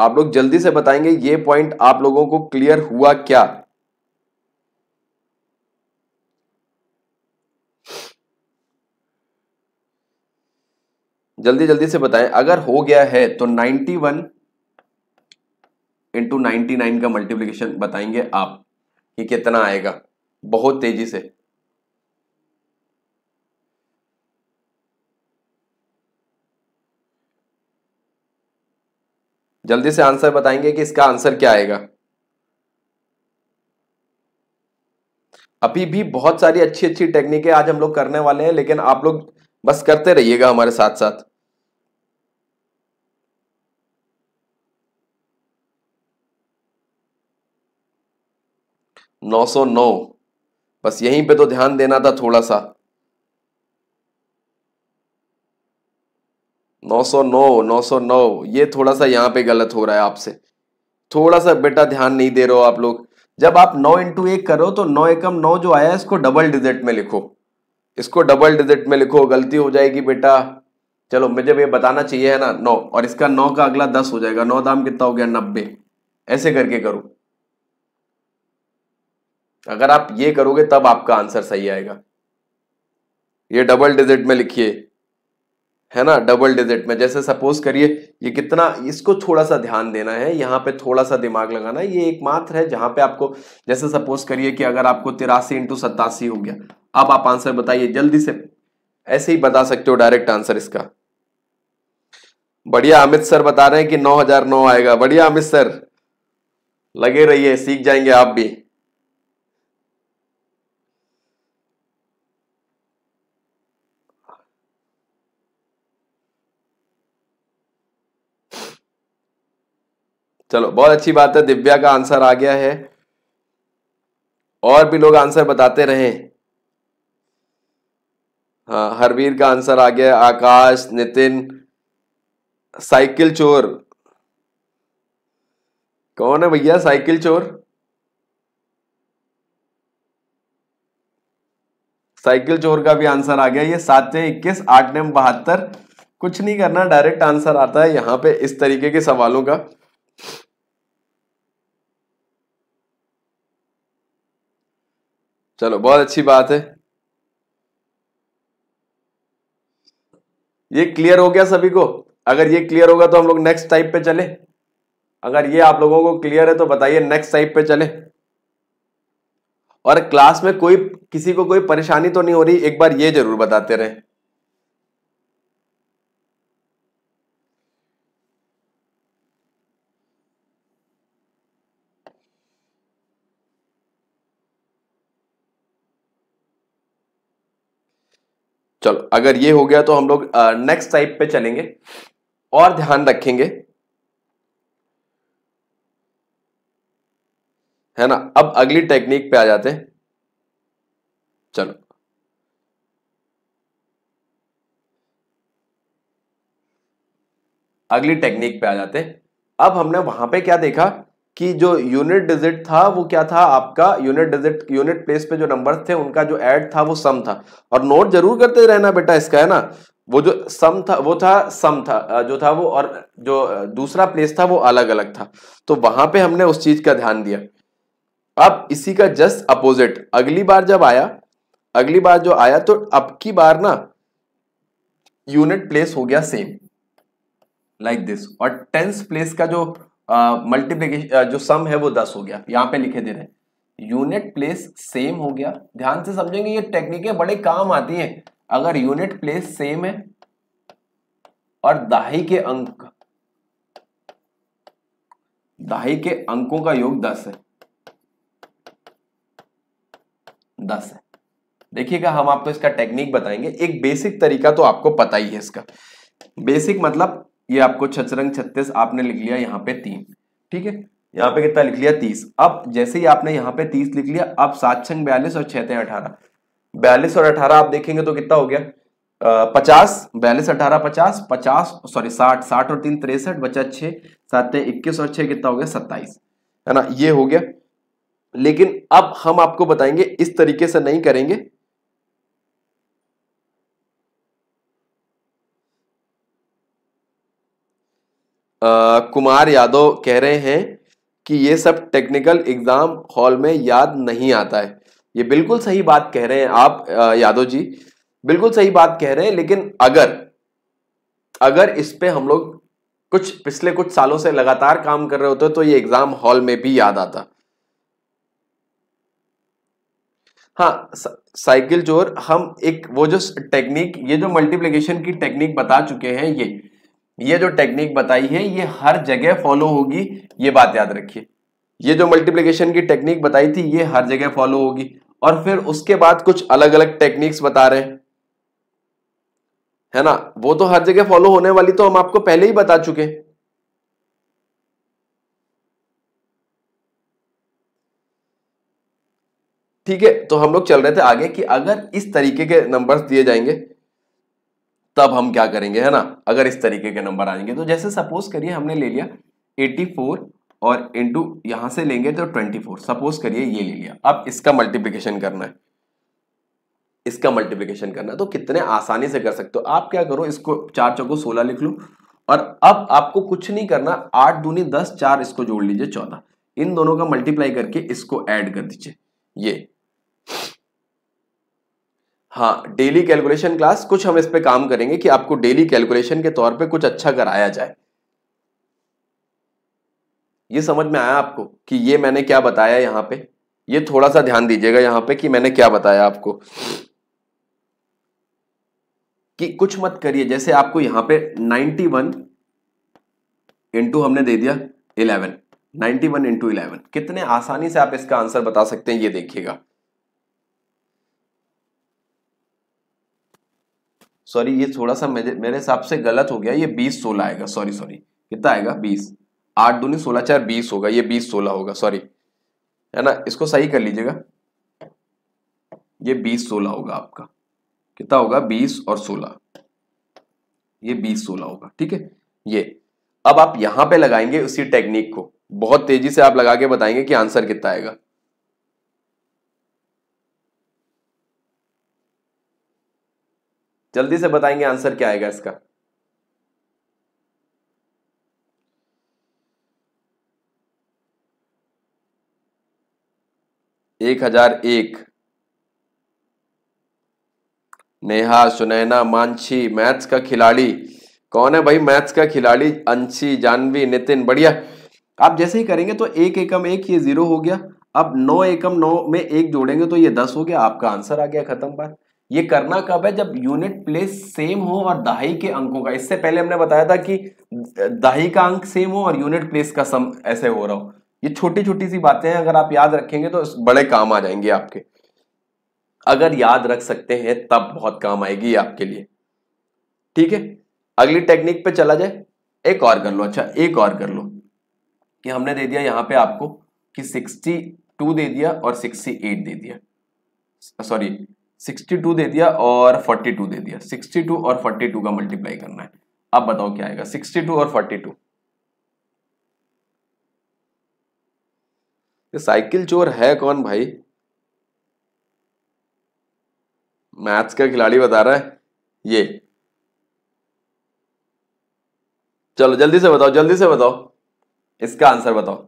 आप लोग जल्दी से बताएंगे ये पॉइंट आप लोगों को क्लियर हुआ क्या जल्दी जल्दी से बताएं अगर हो गया है तो 91 इंटू नाइनटी नाइन का मल्टीप्लीकेशन बताएंगे आप कि कितना आएगा बहुत तेजी से जल्दी से आंसर बताएंगे कि इसका आंसर क्या आएगा अभी भी बहुत सारी अच्छी अच्छी टेक्निकें आज हम लोग करने वाले हैं लेकिन आप लोग बस करते रहिएगा हमारे साथ साथ 909 बस यहीं पे तो ध्यान देना था थोड़ा सा 909 909 ये थोड़ा सा यहां पे गलत हो रहा है आपसे थोड़ा सा बेटा ध्यान नहीं दे रहे हो आप लोग जब आप 9 इंटू एक करो तो 9 एकम 9 जो आया इसको डबल डिजिट में लिखो इसको डबल डिजिट में लिखो गलती हो जाएगी बेटा चलो मुझे ये बताना चाहिए है ना नौ और इसका नौ का अगला दस हो जाएगा नौ दाम कितना हो गया नब्बे ऐसे करके करो अगर आप ये करोगे तब आपका आंसर सही आएगा ये डबल डिजिट में लिखिए है ना डबल डिजिट में जैसे सपोज करिए ये कितना इसको थोड़ा सा ध्यान देना है यहाँ पे थोड़ा सा दिमाग लगाना है ये एकमात्र है जहां पे आपको जैसे सपोज करिए कि अगर आपको तिरासी इंटू सतासी हो गया अब आप आंसर बताइए जल्दी से ऐसे ही बता सकते हो डायरेक्ट आंसर इसका बढ़िया अमित सर बता रहे हैं कि नौ हजार नौ आएगा बढ़िया अमित सर लगे रहिए सीख जाएंगे आप भी चलो बहुत अच्छी बात है दिव्या का आंसर आ गया है और भी लोग आंसर बताते रहे हाँ हरवीर का आंसर आ गया आकाश नितिन साइकिल चोर कौन है भैया साइकिल चोर साइकिल चोर का भी आंसर आ गया ये सातें इक्कीस आठ ने बहत्तर कुछ नहीं करना डायरेक्ट आंसर आता है यहां पे इस तरीके के सवालों का चलो बहुत अच्छी बात है ये क्लियर हो गया सभी को अगर ये क्लियर होगा तो हम लोग नेक्स्ट टाइप पे चले अगर ये आप लोगों को क्लियर है तो बताइए नेक्स्ट टाइप पे चले और क्लास में कोई किसी को कोई परेशानी तो नहीं हो रही एक बार ये जरूर बताते रहे चलो अगर ये हो गया तो हम लोग नेक्स्ट टाइप पे चलेंगे और ध्यान रखेंगे है ना अब अगली टेक्निक पे आ जाते हैं चलो अगली टेक्निक पे आ जाते हैं अब हमने वहां पे क्या देखा कि जो यूनिट डिजिट था वो क्या था आपका यूनिट डिजिट यूनिट प्लेस पे जो नंबर थे उनका जो ऐड था वो सम था और नोट जरूर करते रहना बेटा इसका है ना वो जो सम था वो था सम था जो था वो और जो दूसरा प्लेस था वो अलग अलग था तो वहां पे हमने उस चीज का ध्यान दिया अब इसी का जस्ट अपोजिट अगली बार जब आया अगली बार जो आया तो अब की बार ना यूनिट प्लेस हो गया सेम लाइक दिस और टेंस प्लेस का जो मल्टीप्लीकेशन जो सम है वो दस हो गया यहाँ पे लिखे दे रहे यूनिट प्लेस सेम हो गया ध्यान से समझेंगे ये टेक्निकें बड़े काम आती हैं अगर यूनिट प्लेस सेम है और दहाई के अंक दहाई के अंकों का योग दस है दस है देखिएगा हम आपको इसका टेक्निक बताएंगे एक बेसिक तरीका तो आपको पता ही है इसका बेसिक मतलब ये आपको छचरंग छत्तीस आपने लिख लिया यहाँ पे तीन ठीक है यहाँ पे कितना लिख लिया तीस अब जैसे ही आपने यहाँ पे तीस लिख लिया अब सात छंग बयालीस और छह अठारह बयालीस और अठारह आप देखेंगे तो कितना हो गया पचास बयालीस अठारह पचास पचास सॉरी साठ साठ और तीन तिरसठ बचा छह सात इक्कीस और छह कितना हो गया सत्ताईस है ना ये हो गया लेकिन अब हम आपको बताएंगे इस तरीके से नहीं करेंगे कुमार यादव कह रहे हैं कि ये सब टेक्निकल एग्जाम हॉल में याद नहीं आता है ये बिल्कुल सही बात कह रहे हैं आप यादव जी बिल्कुल सही बात कह रहे हैं लेकिन अगर अगर इस पे हम लोग कुछ पिछले कुछ सालों से लगातार काम कर रहे होते तो ये एग्जाम हॉल में भी याद आता हाँ साइकिल जोर हम एक वो जो टेक्निक ये जो मल्टीप्लिकेशन की टेक्निक बता चुके हैं ये ये जो टेक्निक बताई है ये हर जगह फॉलो होगी ये बात याद रखिए ये जो मल्टीप्लीकेशन की टेक्निक बताई थी ये हर जगह फॉलो होगी और फिर उसके बाद कुछ अलग अलग टेक्निक्स बता रहे हैं है ना वो तो हर जगह फॉलो होने वाली तो हम आपको पहले ही बता चुके ठीक है तो हम लोग चल रहे थे आगे कि अगर इस तरीके के नंबर्स दिए जाएंगे तब हम क्या करेंगे है ना अगर इस तरीके के नंबर आएंगे तो जैसे सपोज करिए हमने ले लिया 84 और इंटू यहां से लेंगे तो 24 सपोज करिए ये ले लिया अब इसका मल्टीप्लीकेशन करना है इसका मल्टीप्लीकेशन करना तो कितने आसानी से कर सकते हो आप क्या करो इसको चार चौको सोलह लिख लो और अब आपको कुछ नहीं करना आठ दूनी दस चार इसको जोड़ लीजिए चौदह इन दोनों का मल्टीप्लाई करके इसको ऐड कर दीजिए ये हाँ डेली कैलकुलेशन क्लास कुछ हम इस पे काम करेंगे कि आपको डेली कैलकुलेशन के तौर पे कुछ अच्छा कराया जाए ये समझ में आया आपको कि ये मैंने क्या बताया यहां पे ये थोड़ा सा ध्यान दीजिएगा यहां पे कि मैंने क्या बताया आपको कि कुछ मत करिए जैसे आपको यहां पे 91 वन इंटू हमने दे दिया 11 91 वन इंटू इलेवन कितने आसानी से आप इसका आंसर बता सकते हैं ये देखिएगा सॉरी ये थोड़ा सा मेरे हिसाब से गलत हो गया ये बीस सोलह आएगा सॉरी सॉरी कितना आएगा बीस आठ दूनी सोलह चार बीस होगा ये बीस सोलह होगा सॉरी है ना इसको सही कर लीजिएगा ये बीस सोलह होगा आपका कितना होगा बीस और सोलह ये बीस सोलह होगा ठीक है ये अब आप यहां पे लगाएंगे उसी टेक्निक को बहुत तेजी से आप लगा के बताएंगे कि आंसर कितना आएगा जल्दी से बताएंगे आंसर क्या आएगा इसका एक हजार एक नेहा सुनैना मानछी मैथ्स का खिलाड़ी कौन है भाई मैथ्स का खिलाड़ी अंशी जानवी नितिन बढ़िया आप जैसे ही करेंगे तो एक एकम एक ये जीरो हो गया अब नौ एकम नौ में एक जोड़ेंगे तो ये दस हो गया आपका आंसर आ गया खत्म बात ये करना कब है जब यूनिट प्लेस सेम हो और दहाई के अंकों का इससे पहले हमने बताया था कि दहाई का अंक सेम हो और यूनिट प्लेस का सम ऐसे हो रहा हो ये छोटी छोटी सी बातें हैं अगर आप याद रखेंगे तो बड़े काम आ जाएंगे आपके अगर याद रख सकते हैं तब बहुत काम आएगी आपके लिए ठीक है अगली टेक्निक पे चला जाए एक और कर लो अच्छा एक और कर लो कि हमने दे दिया यहां पे आपको कि 62 दे दिया और 68 दे दिया सॉरी 62 दे दिया और 42 दे दिया 62 और 42 का मल्टीप्लाई करना है अब बताओ क्या आएगा 62 और 42 ये साइकिल चोर है कौन भाई मैथ्स का खिलाड़ी बता रहा है ये चलो जल्दी से बताओ जल्दी से बताओ इसका आंसर बताओ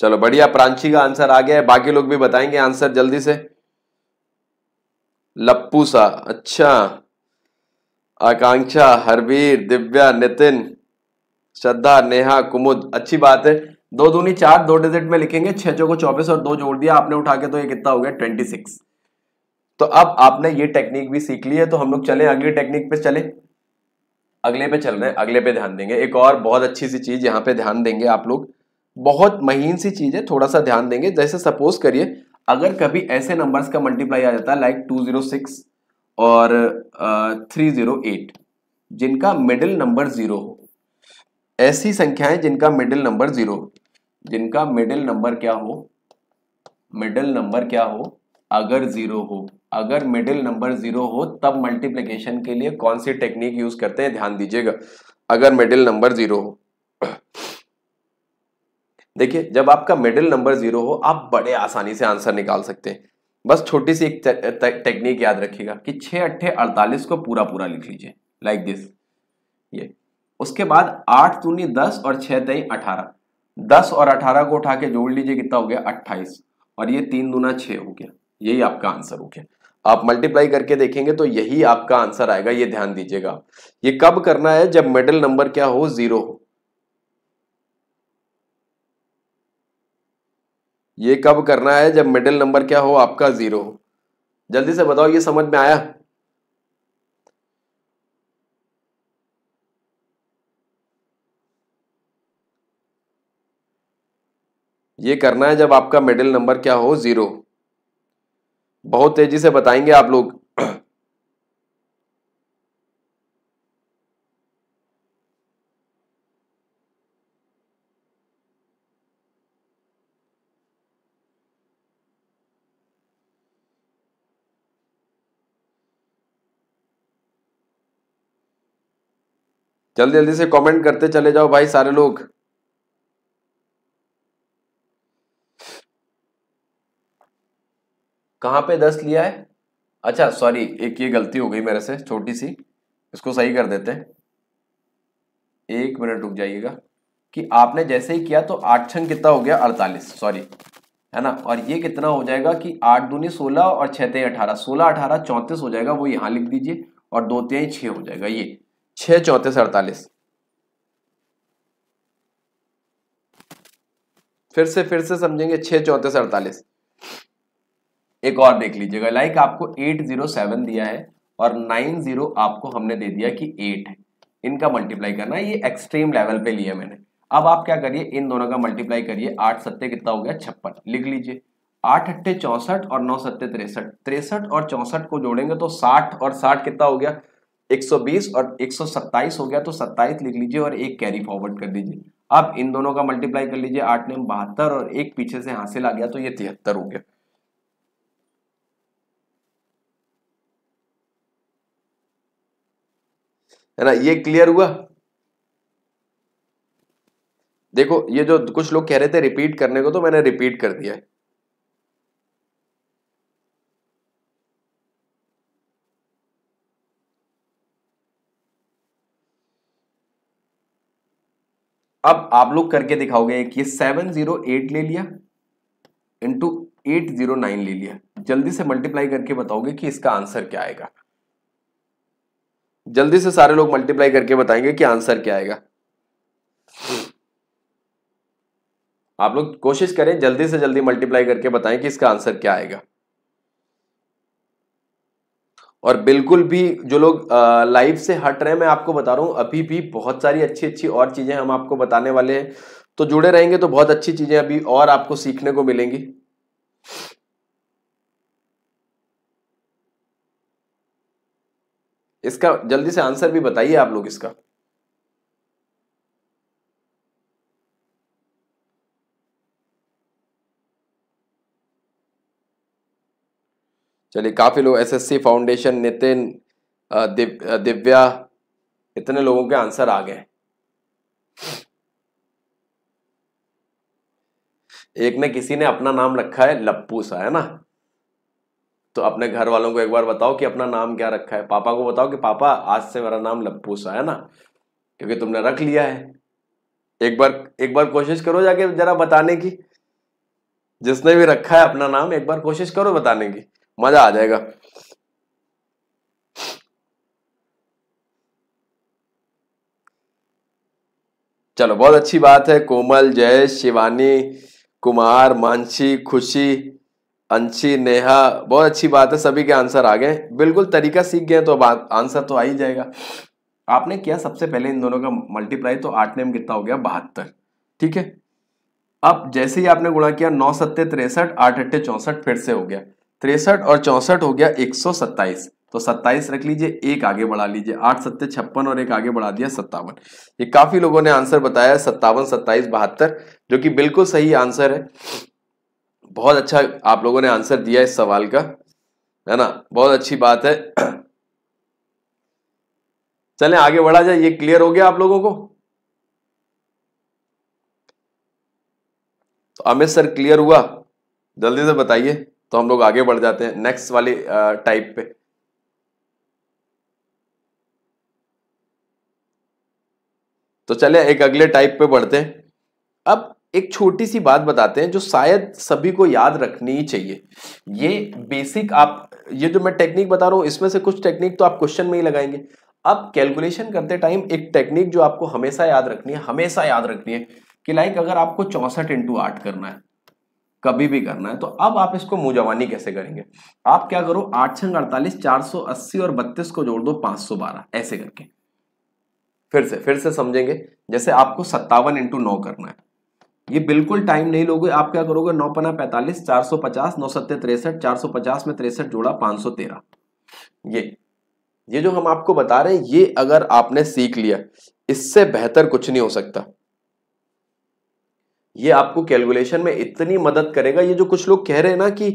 चलो बढ़िया प्रांची का आंसर आ गया है बाकी लोग भी बताएंगे आंसर जल्दी से सा अच्छा आकांक्षा हरवीर दिव्या नितिन श्रद्धा नेहा कुमुद अच्छी बात है दो दूनी चार दो डिजिट में लिखेंगे छह चौको चौबीस और दो जोड़ दिया आपने उठा के तो ये कितना हो गया ट्वेंटी सिक्स तो अब आपने ये टेक्निक भी सीख ली है तो हम लोग चले अगली टेक्निक पे चले अगले पे चल रहे हैं अगले पे ध्यान देंगे एक और बहुत अच्छी सी चीज यहाँ पे ध्यान देंगे आप लोग बहुत महीन सी चीज़ है थोड़ा सा ध्यान देंगे जैसे सपोज करिए अगर कभी ऐसे नंबर्स का मल्टीप्लाई आ जाता है लाइक टू जीरो सिक्स और थ्री जीरो एट जिनका मिडिल नंबर जीरो हो ऐसी संख्याएं जिनका मिडिल नंबर जीरो जिनका मिडिल नंबर क्या हो मिडिल नंबर क्या हो अगर जीरो हो अगर मिडिल नंबर जीरो हो तब मल्टीप्लिकेशन के लिए कौन सी टेक्निक यूज करते हैं ध्यान दीजिएगा अगर मिडिल नंबर जीरो हो देखिए जब आपका मिडिल नंबर जीरो हो आप बड़े आसानी से आंसर निकाल सकते हैं बस छोटी सी एक टेक्निक याद रखिएगा कि छः अट्ठे अड़तालीस को पूरा पूरा लिख लीजिए लाइक दिस ये उसके बाद आठ दूनी दस और छः तई अठारह दस और अठारह को उठा के जोड़ लीजिए कितना हो गया अट्ठाईस और ये तीन दूना छः हो गया यही आपका आंसर हो गया आप मल्टीप्लाई करके देखेंगे तो यही आपका आंसर आएगा ये ध्यान दीजिएगा ये कब करना है जब मिडिल नंबर क्या हो जीरो हो ये कब करना है जब मिडिल नंबर क्या हो आपका जीरो हो जल्दी से बताओ ये समझ में आया ये करना है जब आपका मिडिल नंबर क्या हो जीरो बहुत तेजी से बताएंगे आप लोग जल्दी जल्दी से कमेंट करते चले जाओ भाई सारे लोग कहां पे दस लिया है अच्छा सॉरी एक ये गलती हो गई मेरे से छोटी सी इसको सही कर देते हैं एक मिनट रुक जाइएगा कि आपने जैसे ही किया तो आठ छंग कितना हो गया अड़तालीस सॉरी है ना और ये कितना हो जाएगा कि आठ दूनी सोलह और छह तेई अठारह सोलह अठारह चौंतीस हो जाएगा वो यहां लिख दीजिए और दो तेई छ हो जाएगा ये छह चौतीस अड़तालीस फिर से फिर से समझेंगे छह चौतीस अड़तालीस एक और देख लीजिएगा लाइक आपको एट जीरो सेवन दिया है और नाइन जीरो आपको हमने दे दिया कि एट है इनका मल्टीप्लाई करना ये एक्सट्रीम लेवल पे लिया मैंने अब आप क्या करिए इन दोनों का मल्टीप्लाई करिए आठ सत्ते कितना हो गया छप्पन लिख लीजिए आठ अट्ठे चौसठ और नौ सत्ते तिरसठ तिरसठ और चौसठ को जोड़ेंगे तो साठ और साठ कितना हो गया 120 और 127 हो गया तो 27 लिख लीजिए और एक कैरी फॉरवर्ड कर दीजिए अब इन दोनों का मल्टीप्लाई कर लीजिए आठ नेम बहत्तर और एक पीछे से हासिल आ गया तो ये तिहत्तर हो गया है ना ये क्लियर हुआ देखो ये जो कुछ लोग कह रहे थे रिपीट करने को तो मैंने रिपीट कर दिया है अब आप लोग करके दिखाओगे कि सेवन जीरो एट ले लिया इंटू एट जीरो नाइन ले लिया जल्दी से मल्टीप्लाई करके बताओगे कि इसका आंसर क्या आएगा जल्दी से सारे लोग मल्टीप्लाई करके बताएंगे कि आंसर क्या आएगा आप लोग कोशिश करें जल्दी से जल्दी मल्टीप्लाई करके बताएं कि इसका आंसर क्या आएगा और बिल्कुल भी जो लोग लाइव से हट रहे हैं मैं आपको बता रहा हूँ अभी भी बहुत सारी अच्छी अच्छी और चीज़ें हम आपको बताने वाले हैं तो जुड़े रहेंगे तो बहुत अच्छी चीज़ें अभी और आपको सीखने को मिलेंगी इसका जल्दी से आंसर भी बताइए आप लोग इसका चलिए काफ़ी लोग एसएससी फाउंडेशन नितिन दिव्या इतने लोगों के आंसर आ गए एक ने किसी ने अपना नाम रखा है लप्पू सा है ना तो अपने घर वालों को एक बार बताओ कि अपना नाम क्या रखा है पापा को बताओ कि पापा आज से मेरा नाम लप्पू सा है ना क्योंकि तुमने रख लिया है एक बार एक बार कोशिश करो जाके जरा बताने की जिसने भी रखा है अपना नाम एक बार कोशिश करो बताने की मजा आ जाएगा चलो बहुत अच्छी बात है कोमल जय शिवानी कुमार मानसी खुशी अंशी नेहा बहुत अच्छी बात है सभी के आंसर आ गए बिल्कुल तरीका सीख गए तो अब आंसर तो आ ही जाएगा आपने किया सबसे पहले इन दोनों का मल्टीप्लाई तो आठ नेम कितना हो गया बहत्तर ठीक है अब जैसे ही आपने गुणा किया नौ सत्ते तिरसठ आठ अट्ठे चौंसठ फिर से हो गया तिरसठ और चौसठ हो गया एक सौ सत्ताईस तो सत्ताईस रख लीजिए एक आगे बढ़ा लीजिए आठ सत्ते छप्पन और एक आगे बढ़ा दिया सत्तावन ये काफी लोगों ने आंसर बताया सत्तावन सत्ताईस बहत्तर जो कि बिल्कुल सही आंसर है बहुत अच्छा आप लोगों ने आंसर दिया इस सवाल का है ना बहुत अच्छी बात है चले आगे बढ़ा जाए ये क्लियर हो गया आप लोगों को तो अमित सर क्लियर हुआ जल्दी से बताइए तो हम लोग आगे बढ़ जाते हैं नेक्स्ट वाली टाइप पे तो चले एक अगले टाइप पे बढ़ते हैं अब एक छोटी सी बात बताते हैं जो शायद सभी को याद रखनी ही चाहिए ये बेसिक आप ये जो मैं टेक्निक बता रहा हूं इसमें से कुछ टेक्निक तो आप क्वेश्चन में ही लगाएंगे अब कैलकुलेशन करते टाइम एक टेक्निक जो आपको हमेशा याद रखनी है हमेशा याद रखनी है कि लाइक अगर आपको चौंसठ इंटू आठ करना है कभी भी करना है तो अब आप इसको मुजवानी कैसे करेंगे आप क्या करो आठ छंग अड़तालीस चार सौ अस्सी और बत्तीस को जोड़ दो पांच सौ बारह ऐसे करके फिर से फिर से समझेंगे जैसे आपको सत्तावन इंटू नौ करना है ये बिल्कुल टाइम नहीं लोगे आप क्या करोगे नौ पना पैंतालीस चार सौ पचास नौ सत्य तिरसठ चार सौ पचास में तिरसठ जोड़ा पांच सौ तेरह ये ये जो हम आपको बता रहे हैं ये अगर आपने सीख लिया इससे बेहतर कुछ नहीं हो सकता ये आपको कैलकुलेशन में इतनी मदद करेगा ये जो कुछ लोग कह रहे हैं ना कि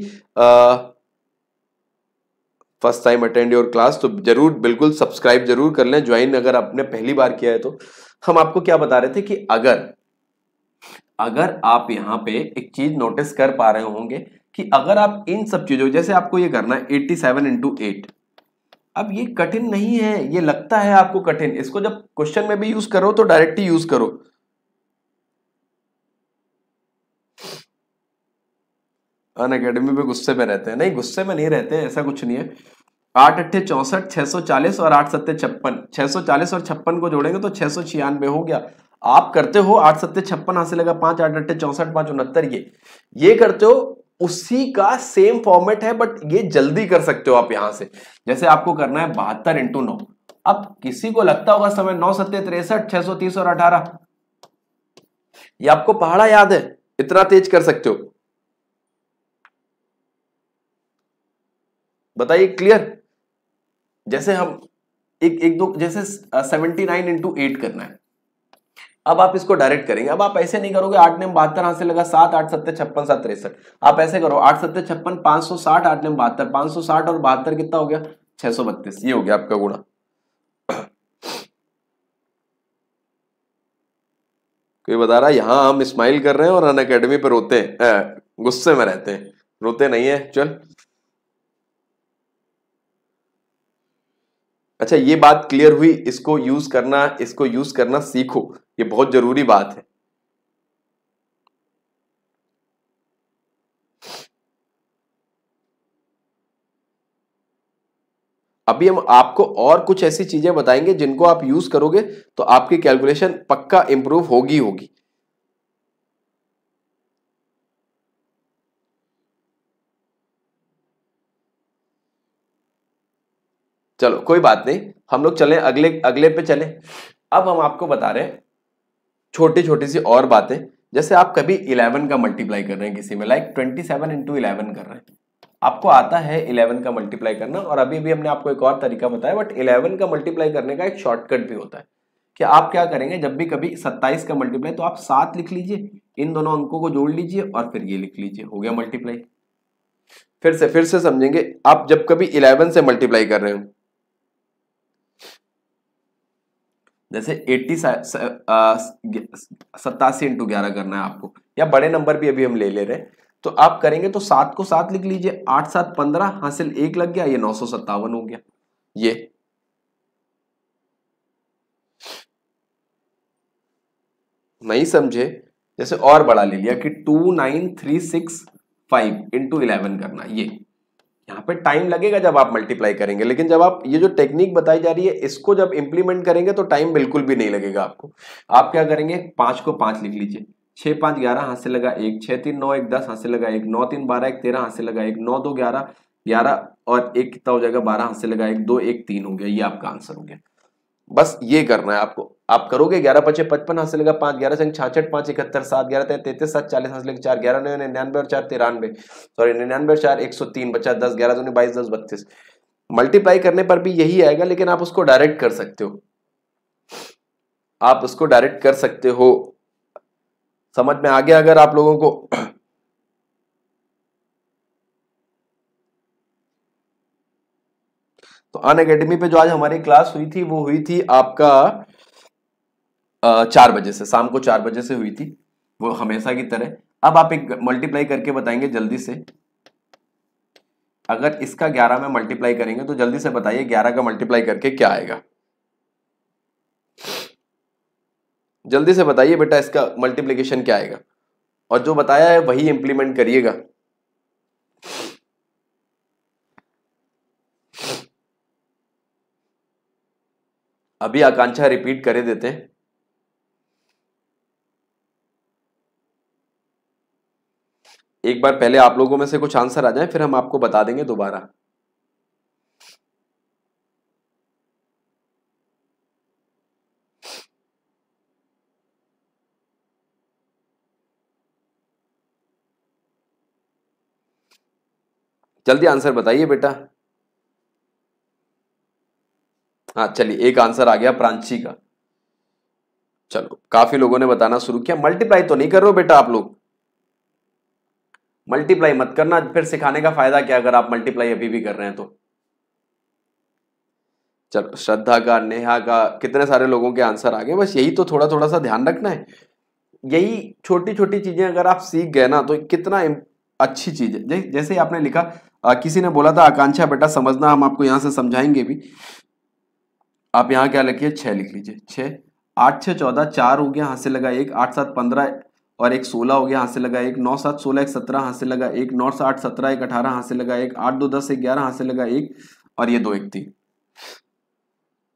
first time attend your class तो जरूर बिल्कुल सब्सक्राइब जरूर कर लें ज्वाइन अगर आपने पहली बार किया है तो हम आपको क्या बता रहे थे कि अगर अगर आप यहाँ पे एक चीज नोटिस कर पा रहे होंगे कि अगर आप इन सब चीजों जैसे आपको ये करना है एट्टी सेवन इंटू एट अब ये कठिन नहीं है ये लगता है आपको कठिन इसको जब क्वेश्चन में भी यूज करो तो डायरेक्टली यूज करो अन अकेडमी पे गुस्से में रहते हैं नहीं गुस्से में नहीं रहते हैं ऐसा कुछ नहीं है आठ अट्ठे चौसठ छः सौ चालीस और आठ सत्ते छप्पन छः सौ चालीस और छप्पन को जोड़ेंगे तो छः सौ छियानवे हो गया आप करते हो आठ सत्ते छप्पन हासिल लगा पाँच आठ अट्ठे चौसठ पाँच उनहत्तर ये ये करते हो उसी का सेम फॉर्मेट है बट ये जल्दी कर सकते हो आप यहाँ से जैसे आपको करना है बहत्तर इंटू नौ अब किसी को लगता होगा समय नौ सत्ते तिरसठ छह सौ तीस और अठारह ये आपको पहाड़ा याद है इतना तेज कर सकते हो बताइए क्लियर जैसे हम एक एक दो जैसे सेवेंटी नाइन इंटू एट करना है अब आप इसको डायरेक्ट करेंगे अब आप ऐसे नहीं करोगे आठ ने बहत्तर हाथ से लगा सात आठ सत्तर छप्पन सात तिरसठ आप ऐसे करो आठ सत्तर छप्पन पांच सौ साठ आठ ने बहत्तर पांच सौ साठ और बहत्तर कितना हो गया छह सौ बत्तीस ये हो गया आपका गुणा कोई बता रहा है यहाँ हम स्माइल कर रहे हैं और अन पर रोते हैं गुस्से में रहते हैं रोते नहीं है चल अच्छा ये बात क्लियर हुई इसको यूज करना इसको यूज करना सीखो ये बहुत जरूरी बात है अभी हम आपको और कुछ ऐसी चीजें बताएंगे जिनको आप यूज करोगे तो आपकी कैलकुलेशन पक्का इंप्रूव होगी होगी चलो कोई बात नहीं हम लोग चले अगले अगले पे चले अब हम आपको बता रहे हैं छोटी छोटी सी और बातें जैसे आप कभी इलेवन का मल्टीप्लाई कर रहे हैं किसी में like twenty seven into eleven कर रहे हैं आपको आता है 11 का मल्टीप्लाई करना और अभी भी हमने आपको एक और तरीका बताया बट 11 का मल्टीप्लाई करने का एक शॉर्टकट भी होता है कि आप क्या करेंगे जब भी कभी 27 का मल्टीप्लाई तो आप सात लिख लीजिए इन दोनों अंकों को जोड़ लीजिए और फिर ये लिख लीजिए हो गया मल्टीप्लाई फिर से फिर से समझेंगे आप जब कभी इलेवन से मल्टीप्लाई कर रहे हो जैसे एट्टी सतासी इंटू ग्यारह करना है आपको या बड़े नंबर भी अभी हम ले ले रहे हैं तो आप करेंगे तो सात को सात लिख लीजिए आठ सात पंद्रह हासिल एक लग गया ये नौ सौ सत्तावन हो गया ये नहीं समझे जैसे और बड़ा ले लिया कि two nine three six five into eleven करना ये यहाँ पे टाइम लगेगा जब आप मल्टीप्लाई करेंगे लेकिन जब आप ये जो टेक्निक बताई जा रही है इसको जब इम्प्लीमेंट करेंगे तो टाइम बिल्कुल भी नहीं लगेगा आपको आप क्या करेंगे पांच को पांच लिख लीजिए छह पांच ग्यारह हाथ से लगा एक छः तीन नौ एक दस हाथ से लगा एक नौ तीन बारह एक तेरह हाथ से लगा एक नौ दो ग्यारह ग्यारह और एक कितना हो जाएगा बारह हाथ से लगा एक दो एक तीन हो गया ये आपका आंसर हो गया बस ये करना है आपको आप करोगे ग्यारह पचे पचपन हासिल से पांच ग्यारह संग छाछठ पांच इकहत्तर सात ग्यारह तेरह तैतीस सात चालीस हासिल चार ग्यारह नौ निन्यानवे और चार तिरानवे सॉरी निन्यानवे और चार एक सौ तीन बचा दस ग्यारह दोनों बाईस दस बत्तीस मल्टीप्लाई करने पर भी यही आएगा लेकिन आप उसको डायरेक्ट कर सकते हो आप उसको डायरेक्ट कर सकते हो समझ में आ गया अगर आप लोगों को तो अन अकेडमी पे जो आज हमारी क्लास हुई थी वो हुई थी आपका चार बजे से शाम को चार बजे से हुई थी वो हमेशा की तरह अब आप एक मल्टीप्लाई करके बताएंगे जल्दी से अगर इसका ग्यारह में मल्टीप्लाई करेंगे तो जल्दी से बताइए ग्यारह का मल्टीप्लाई करके क्या आएगा जल्दी से बताइए बेटा इसका मल्टीप्लीकेशन क्या आएगा और जो बताया है वही इंप्लीमेंट करिएगा अभी आकांक्षा रिपीट करे देते हैं एक बार पहले आप लोगों में से कुछ आंसर आ जाए फिर हम आपको बता देंगे दोबारा जल्दी आंसर बताइए बेटा हाँ चलिए एक आंसर आ गया प्रांची का चलो काफी लोगों ने बताना शुरू किया मल्टीप्लाई तो नहीं कर रहे हो बेटा आप लोग मल्टीप्लाई मत करना फिर सिखाने का फायदा क्या अगर आप मल्टीप्लाई अभी भी कर रहे हैं तो चलो श्रद्धा का नेहा का कितने सारे लोगों के आंसर आ गए बस यही तो थोड़ा थोड़ा सा ध्यान रखना है यही छोटी छोटी चीजें अगर आप सीख गए ना तो कितना अच्छी चीज है जैसे आपने लिखा किसी ने बोला था आकांक्षा बेटा समझना हम आपको यहां से समझाएंगे भी आप यहाँ क्या लिखिए छः लिख लीजिए छः आठ छः चौदह चार हो गया हाथ से लगा एक आठ सात पंद्रह और एक सोलह हो गया हाथ से लगा एक नौ सात सोलह एक सत्रह हाथ से लगा एक नौ आठ सत्रह एक अठारह हाथ से लगा एक आठ दो दस एक ग्यारह हाथ से लगा एक और ये दो एक तीन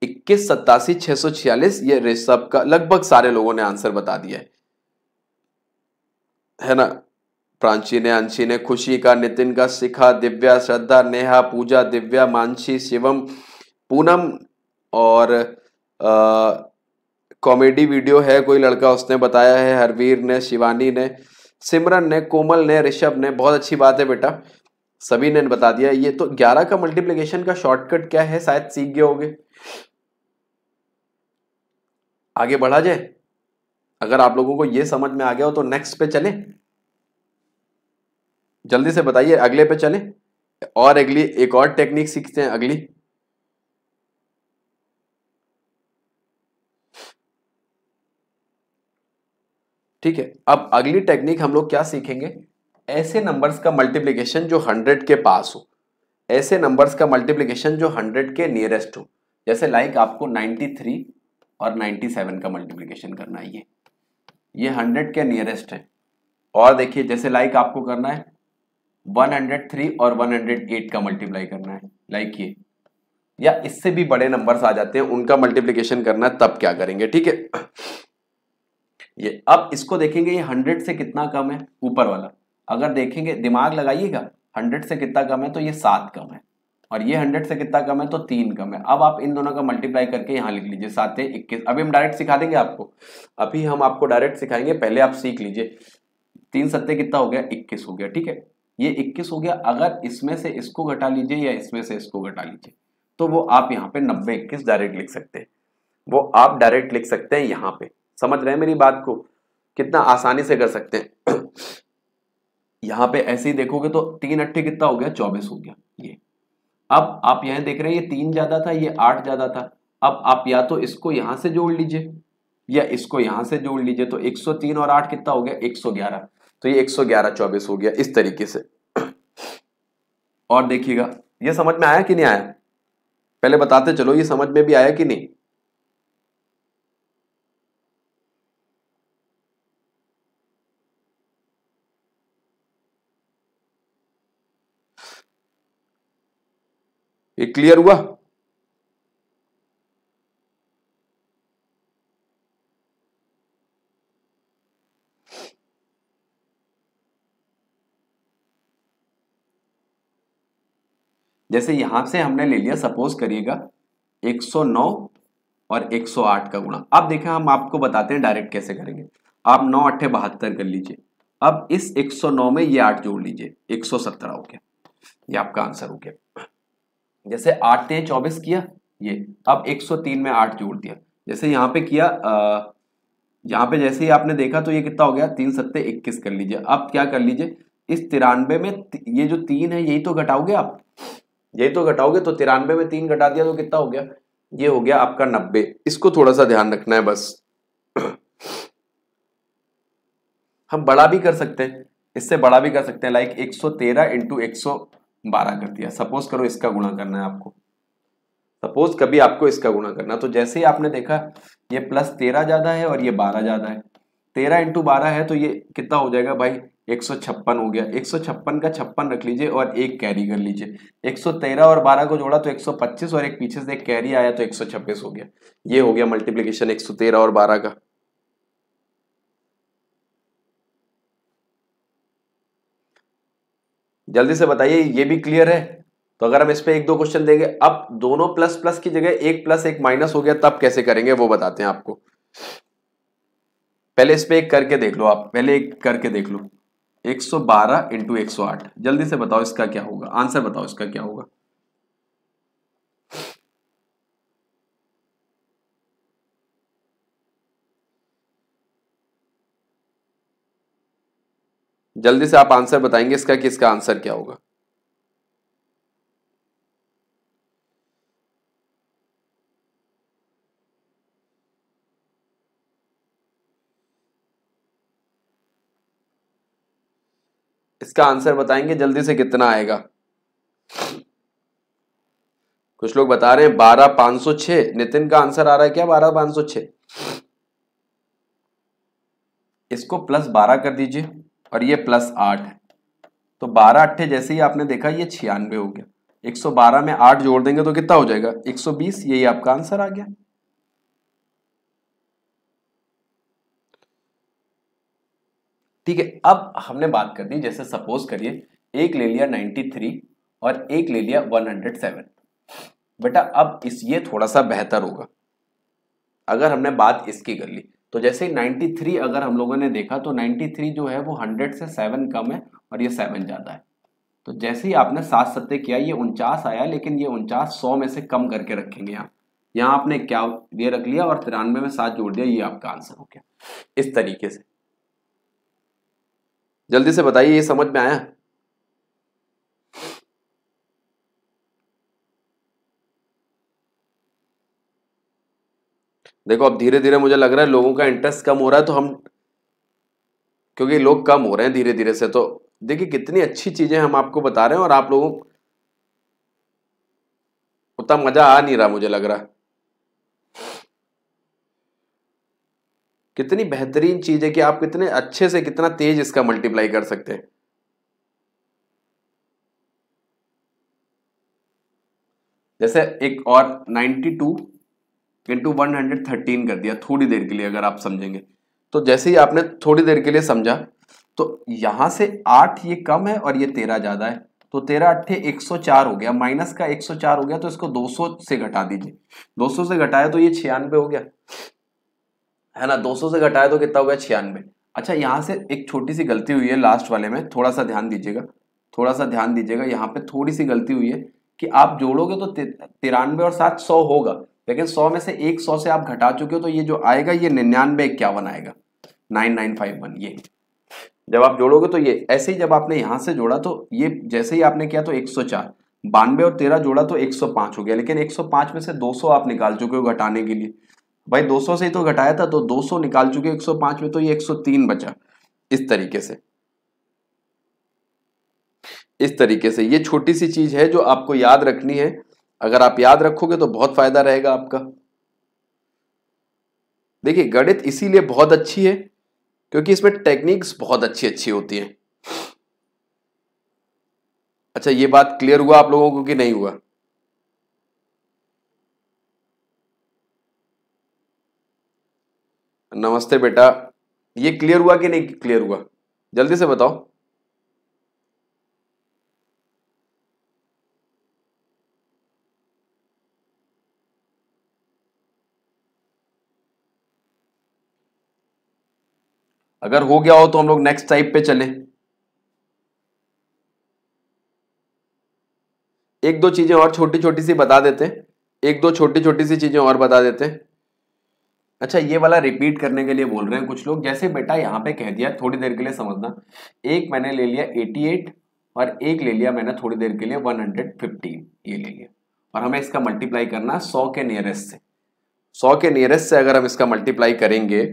इक्कीस सत्तासी छह सौ छियालीस ये रेसअप का लगभग सारे लोगों ने आंसर बता दिया है है ना प्रांची ने अंशी ने खुशी का नितिन का शिखा दिव्या श्रद्धा नेहा पूजा दिव्या मानसी शिवम पूनम और कॉमेडी वीडियो है कोई लड़का उसने बताया है हरवीर ने शिवानी ने सिमरन ने कोमल ने ऋषभ ने बहुत अच्छी बात है बेटा सभी ने बता दिया ये तो 11 का मल्टीप्लिकेशन का शॉर्टकट क्या है शायद सीख गए होंगे आगे बढ़ा जाए अगर आप लोगों को ये समझ में आ गया हो तो नेक्स्ट पे चले जल्दी से बताइए अगले पे चले और अगली एक और टेक्निक सीखते हैं अगली ठीक है अब अगली टेक्निक हम लोग क्या सीखेंगे ऐसे नंबर्स का मल्टीप्लिकेशन जो हंड्रेड के पास हो ऐसे नंबर्स का मल्टीप्लिकेशन जो हंड्रेड के नियरेस्ट हो जैसे लाइक आपको नाइन्टी थ्री और नाइन्टी सेवन का मल्टीप्लिकेशन करना है ये ये हंड्रेड के नियरेस्ट है और देखिए जैसे लाइक आपको करना है वन हंड्रेड थ्री और वन हंड्रेड एट का मल्टीप्लाई करना है लाइक ये या इससे भी बड़े नंबर्स आ जाते हैं उनका मल्टीप्लिकेशन करना है तब क्या करेंगे ठीक है ये अब इसको देखेंगे ये हंड्रेड से कितना कम है ऊपर वाला अगर देखेंगे दिमाग लगाइएगा हंड्रेड से कितना कम है तो ये सात कम है और ये हंड्रेड से कितना कम है तो तीन कम है अब आप इन दोनों का मल्टीप्लाई करके यहाँ लिख लीजिए सात है इक्कीस अभी हम डायरेक्ट सिखा देंगे आपको अभी हम आपको डायरेक्ट सिखाएंगे पहले आप सीख लीजिए तीन सत्य कितना हो गया इक्कीस हो गया ठीक है ये इक्कीस हो गया अगर इसमें से इसको घटा लीजिए या इसमें से इसको घटा लीजिए तो वो आप यहाँ पे नब्बे इक्कीस डायरेक्ट लिख सकते हैं वो आप डायरेक्ट लिख सकते हैं यहाँ पे समझ रहे हैं मेरी बात को कितना आसानी से कर सकते हैं यहां पे ऐसे ही देखोगे तो तीन अट्ठे कितना हो गया चौबीस हो गया ये अब आप यहां देख रहे हैं ये तीन ज्यादा था ये आठ ज्यादा था अब आप या तो इसको यहां से जोड़ लीजिए या इसको यहां से जोड़ लीजिए तो 103 और 8 कितना हो गया 111 तो ये 111 24 हो गया इस तरीके से और देखिएगा ये समझ में आया कि नहीं आया पहले बताते चलो ये समझ में भी आया कि नहीं ये क्लियर हुआ जैसे यहां से हमने ले लिया सपोज करिएगा 109 और 108 का गुणा अब देखें हम आपको बताते हैं डायरेक्ट कैसे करेंगे आप नौ अट्ठे बहत्तर कर लीजिए अब इस 109 में ये आठ जोड़ लीजिए 117 हो गया ये आपका आंसर हो गया जैसे आठ ते चौबीस किया ये अब 103 में आठ जोड़ दिया जैसे यहाँ पे किया यहाँ पे जैसे ही आपने देखा तो ये कितना हो गया तीन सत्ते इक्कीस कर लीजिए अब क्या कर लीजिए इस तिरानवे में ये जो तीन है यही तो घटाओगे आप यही तो घटाओगे तो तिरानबे में तीन घटा दिया तो कितना हो गया ये हो गया आपका नब्बे इसको थोड़ा सा ध्यान रखना है बस हम बड़ा भी कर सकते हैं इससे बड़ा भी कर सकते हैं लाइक 113 सौ तेरह इंटू एक सौ बारह कर दिया सपोज करो इसका गुणा करना है आपको सपोज कभी आपको इसका गुणा करना तो जैसे ही आपने देखा ये प्लस तेरह ज्यादा है और ये बारह ज्यादा है तेरह इंटू बारह है तो ये कितना हो जाएगा भाई एक सौ छप्पन हो गया एक सौ छप्पन का छप्पन रख लीजिए और एक कैरी कर लीजिए एक सौ तेरह और बारह को जोड़ा तो एक सौ पच्चीस और एक पीछे से एक कैरी आया तो एक सौ छब्बीस हो गया ये हो गया मल्टीप्लीकेशन एक सौ तेरह और बारह का जल्दी से बताइए ये भी क्लियर है तो अगर हम इस पर एक दो क्वेश्चन देंगे अब दोनों प्लस प्लस की जगह एक प्लस एक माइनस हो गया तब कैसे करेंगे वो बताते हैं आपको पहले इस पर एक करके देख लो आप पहले एक करके देख लो 112 सौ बारह इंटू जल्दी से बताओ इसका क्या होगा आंसर बताओ इसका क्या होगा जल्दी से आप आंसर बताएंगे इसका कि इसका आंसर क्या होगा इसका आंसर बताएंगे जल्दी से कितना आएगा कुछ लोग बता रहे हैं बारह पांच सौ छह नितिन का आंसर आ रहा है क्या बारह पांच सौ छह इसको प्लस बारह कर दीजिए और ये प्लस आठ है तो बारह अट्ठे जैसे ही आपने देखा ये छियानवे हो गया 112 में आठ जोड़ देंगे तो कितना हो जाएगा 120 यही आपका आंसर आ गया ठीक है अब हमने बात कर दी जैसे सपोज करिए एक ले लिया 93 और एक ले लिया 107 बेटा अब इस ये थोड़ा सा बेहतर होगा अगर हमने बात इसकी कर ली तो जैसे 93 अगर हम लोगों ने देखा तो 93 जो है वो 100 से 7 कम है और ये 7 ज़्यादा है तो जैसे ही आपने सात सत्य किया ये उनचास आया लेकिन ये उनचास सौ में से कम करके रखेंगे यहाँ यहाँ आपने क्या ये रख लिया और तिरानवे में सात जोड़ दिया ये आपका आंसर हो गया इस तरीके से जल्दी से बताइए ये समझ में आया देखो अब धीरे धीरे मुझे लग रहा है लोगों का इंटरेस्ट कम हो रहा है तो हम क्योंकि लोग कम हो रहे हैं धीरे धीरे से तो देखिए कितनी अच्छी चीज़ें हम आपको बता रहे हैं और आप लोगों उतना मज़ा आ नहीं रहा मुझे लग रहा है कितनी बेहतरीन चीज़ है कि आप कितने अच्छे से कितना तेज इसका मल्टीप्लाई कर सकते हैं जैसे एक और 92 इंटू वन हंड्रेड थर्टीन कर दिया थोड़ी देर के लिए अगर आप समझेंगे तो जैसे ही आपने थोड़ी देर के लिए समझा तो यहाँ से आठ ये कम है और ये तेरह ज़्यादा है तो तेरह अट्ठे एक सौ चार हो गया माइनस का एक सौ चार हो गया तो इसको दो सौ से घटा दीजिए दो सौ से घटाया तो ये छियानवे हो गया है ना दो सौ से घटाया तो कितना हो गया छियानवे अच्छा यहाँ से एक छोटी सी गलती हुई है लास्ट वाले में थोड़ा सा ध्यान दीजिएगा थोड़ा सा ध्यान दीजिएगा यहाँ पे थोड़ी सी गलती हुई है कि आप जोड़ोगे तो तिरानवे और सात सौ होगा लेकिन सौ में से एक सौ से आप घटा चुके हो तो ये जो आएगा ये निन्यानवे इक्यावन आएगा नाइन नाइन फाइव वन ये जब आप जोड़ोगे तो ये ऐसे ही जब आपने यहाँ से जोड़ा तो ये जैसे ही आपने किया तो एक सौ चार बानवे और तेरह जोड़ा तो एक सौ पांच हो गया लेकिन एक सौ पांच में से दो सौ आप निकाल चुके हो घटाने के लिए भाई दो सौ से ही तो घटाया था तो दो सौ निकाल चुके एक सौ पांच में तो ये एक सौ तीन बचा इस तरीके से इस तरीके से ये छोटी सी चीज है जो आपको याद रखनी है अगर आप याद रखोगे तो बहुत फायदा रहेगा आपका देखिए गणित इसीलिए बहुत अच्छी है क्योंकि इसमें टेक्निक्स बहुत अच्छी अच्छी होती है अच्छा ये बात क्लियर हुआ आप लोगों को कि नहीं हुआ नमस्ते बेटा ये क्लियर हुआ कि नहीं क्लियर हुआ जल्दी से बताओ अगर हो गया हो तो हम लोग नेक्स्ट टाइप पे चले एक दो चीजें और छोटी छोटी सी बता देते एक दो छोटी छोटी सी चीजें और बता देते अच्छा ये वाला रिपीट करने के लिए बोल रहे हैं कुछ लोग जैसे बेटा यहां पे कह दिया थोड़ी देर के लिए समझना एक मैंने ले लिया 88 और एक ले लिया मैंने थोड़ी देर के लिए 115 ये ले लिया और हमें इसका मल्टीप्लाई करना 100 के नियरेस्ट से 100 के नियरेस्ट से अगर हम इसका मल्टीप्लाई करेंगे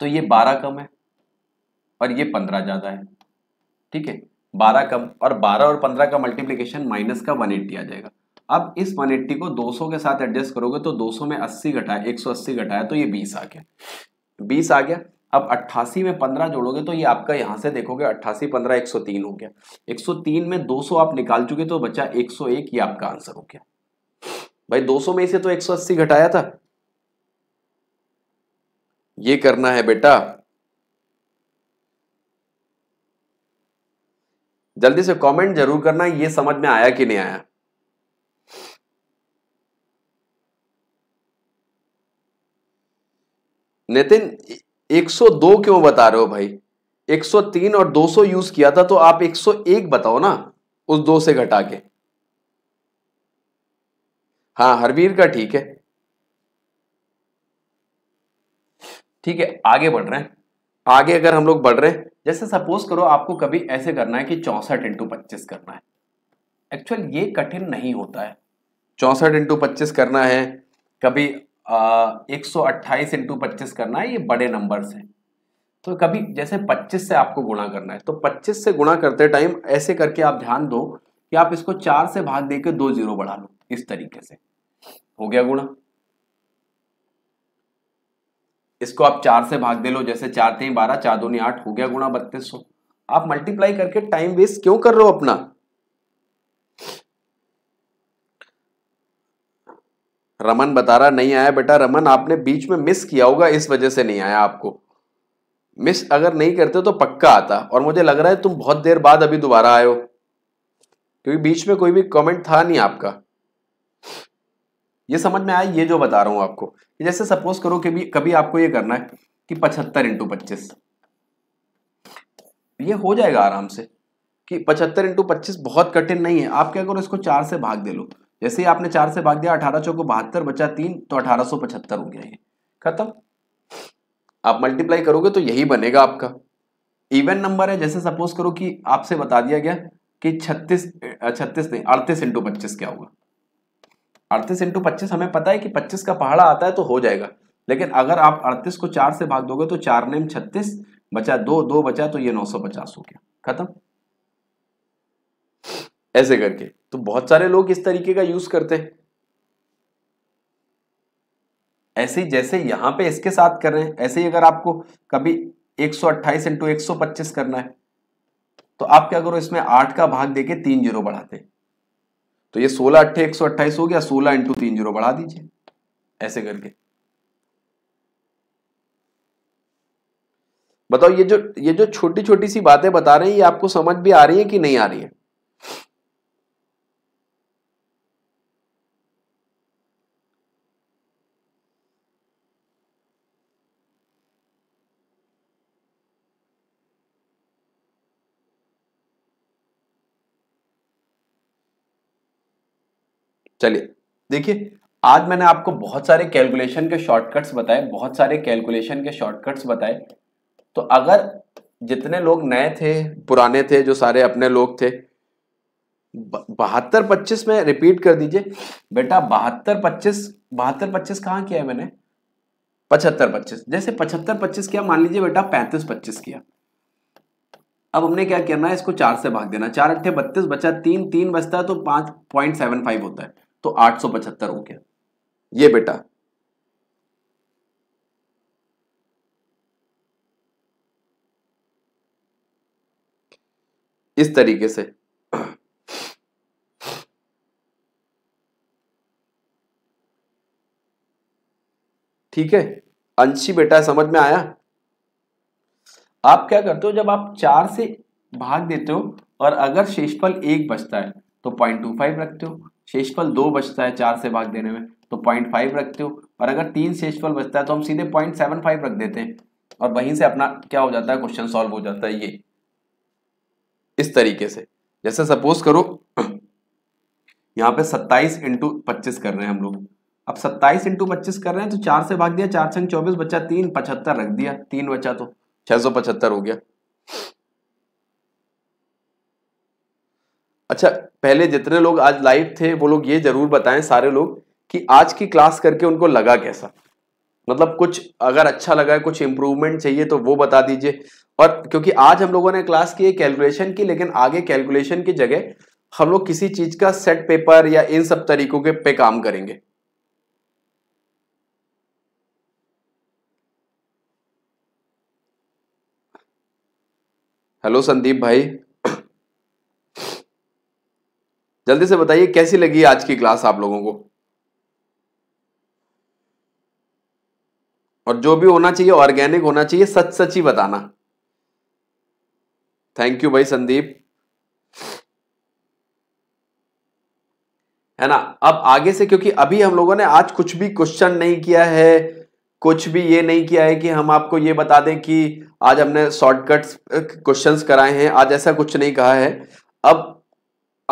तो ये बारह कम है और ये पंद्रह ज़्यादा है ठीक है बारह कम और बारह और पंद्रह का मल्टीप्लीकेशन माइनस का वन आ जाएगा अब इस 180 को 200 के साथ एडजस्ट करोगे तो 200 में 80 घटाया 180 घटाया तो ये 20 आ गया 20 आ गया अब 88 में 15 जोड़ोगे तो ये आपका यहाँ से देखोगे 88 15 103 हो गया 103 में 200 आप निकाल चुके तो बचा 101 ये आपका आंसर हो गया भाई 200 में से तो 180 घटाया था ये करना है बेटा जल्दी से कमेंट जरूर करना ये समझ में आया कि नहीं आया नितिन 102 क्यों बता रहे हो भाई 103 और 200 यूज किया था तो आप 101 बताओ ना उस दो से घटा के हाँ हरवीर का ठीक है ठीक है आगे बढ़ रहे हैं आगे अगर हम लोग बढ़ रहे हैं जैसे सपोज करो आपको कभी ऐसे करना है कि चौसठ इंटू पच्चीस करना है एक्चुअल ये कठिन नहीं होता है चौसठ इंटू पच्चीस करना है कभी एक सौ अट्ठाईस इंटू पच्चीस करना है ये बड़े नंबर से तो कभी जैसे पच्चीस से आपको गुणा करना है तो पच्चीस से गुणा करते टाइम ऐसे करके आप ध्यान दो कि आप इसको चार से भाग देकर दो जीरो बढ़ा लो इस तरीके से हो गया गुणा इसको आप चार से भाग दे लो जैसे चार तीन बारह चार दो आठ हो गया गुणा बत्तीस सौ आप मल्टीप्लाई करके टाइम वेस्ट क्यों कर रहे हो अपना रमन बता रहा नहीं आया बेटा रमन आपने बीच में मिस किया होगा इस वजह से नहीं आया आपको मिस अगर नहीं करते तो पक्का आता और मुझे लग रहा है तुम बहुत देर बाद अभी दोबारा आयो क्योंकि बीच में कोई भी कमेंट था नहीं आपका ये समझ में आया ये जो बता रहा हूं आपको जैसे सपोज करो कि भी कभी आपको ये करना है कि पचहत्तर इंटू पच्चीस ये हो जाएगा आराम से कि पचहत्तर इंटू पच्चीस बहुत कठिन नहीं है आप क्या करो इसको चार से भाग दे लो जैसे ही आपने चार से भाग दिया अठारह चौको बहत्तर बचा तीन तो अठारह सौ पचहत्तर हो गया ये खत्म आप मल्टीप्लाई करोगे तो यही बनेगा आपका इवन नंबर है जैसे सपोज करो कि आपसे बता दिया गया कि छत्तीस छत्तीस नहीं अड़तीस इंटू पच्चीस क्या होगा अड़तीस इंटू पच्चीस हमें पता है कि पच्चीस का पहाड़ा आता है तो हो जाएगा लेकिन अगर आप अड़तीस को चार से भाग दोगे तो चार नेम छत्तीस बचा दो दो बचा तो ये नौ सौ पचास हो गया खत्म ऐसे करके तो बहुत सारे लोग इस तरीके का यूज करते हैं ऐसे जैसे यहां पे इसके साथ कर रहे हैं ऐसे ही अगर आपको कभी एक सौ अट्ठाईस इंटू एक सौ पच्चीस करना है तो आप क्या करो इसमें आठ का भाग देके तीन जीरो बढ़ाते तो ये सोलह अट्ठे एक सौ अट्ठाईस हो गया सोलह इंटू तीन जीरो बढ़ा दीजिए ऐसे करके बताओ ये जो ये जो छोटी छोटी सी बातें बता रहे हैं ये आपको समझ भी आ रही है कि नहीं आ रही है चलिए देखिए आज मैंने आपको बहुत सारे कैलकुलेशन के शॉर्टकट्स बताए बहुत सारे कैलकुलेशन के शॉर्टकट्स बताए तो अगर जितने लोग नए थे पुराने थे जो सारे अपने लोग थे बहत्तर पच्चीस में रिपीट कर दीजिए बेटा बहत्तर पच्चीस बहत्तर पच्चीस कहाँ किया है मैंने पचहत्तर पच्चीस जैसे पचहत्तर पच्चीस किया मान लीजिए बेटा पैंतीस पच्चीस किया अब हमने क्या करना है इसको चार से भाग देना चार अट्ठे बत्तीस बचा तीन तीन बचता है तो पाँच पॉइंट सेवन फाइव होता है तो पचहत्तर हो गया ये बेटा इस तरीके से ठीक है अंशी बेटा समझ में आया आप क्या करते हो जब आप चार से भाग देते हो और अगर शेषफल एक बचता है तो पॉइंट टू फाइव रखते हो शेषफल दो बचता है चार से भाग देने में तो पॉइंट फाइव रखते हो और अगर तीन शेषफल बचता है तो हम सीधे पॉइंट सेवन फाइव रख देते हैं और वहीं से अपना क्या हो जाता है क्वेश्चन सॉल्व हो जाता है ये इस तरीके से जैसे सपोज करो यहाँ पे सत्ताईस इंटू पच्चीस कर रहे हैं हम लोग अब सत्ताईस इंटू पच्चीस कर रहे हैं तो चार से भाग दिया चार संग चौबीस बच्चा तीन पचहत्तर रख दिया तीन बच्चा तो छह सौ पचहत्तर हो गया अच्छा पहले जितने लोग आज लाइव थे वो लोग ये जरूर बताएं सारे लोग कि आज की क्लास करके उनको लगा कैसा मतलब कुछ अगर अच्छा लगा है कुछ इम्प्रूवमेंट चाहिए तो वो बता दीजिए और क्योंकि आज हम लोगों ने क्लास की है कैलकुलेशन की लेकिन आगे कैलकुलेशन की जगह हम लोग किसी चीज का सेट पेपर या इन सब तरीकों के पे काम करेंगे हेलो संदीप भाई जल्दी से बताइए कैसी लगी आज की क्लास आप लोगों को और जो भी होना चाहिए ऑर्गेनिक होना चाहिए सच सच ही बताना थैंक यू भाई संदीप है ना अब आगे से क्योंकि अभी हम लोगों ने आज कुछ भी क्वेश्चन नहीं किया है कुछ भी ये नहीं किया है कि हम आपको ये बता दें कि आज हमने शॉर्टकट क्वेश्चंस कराए हैं आज ऐसा कुछ नहीं कहा है अब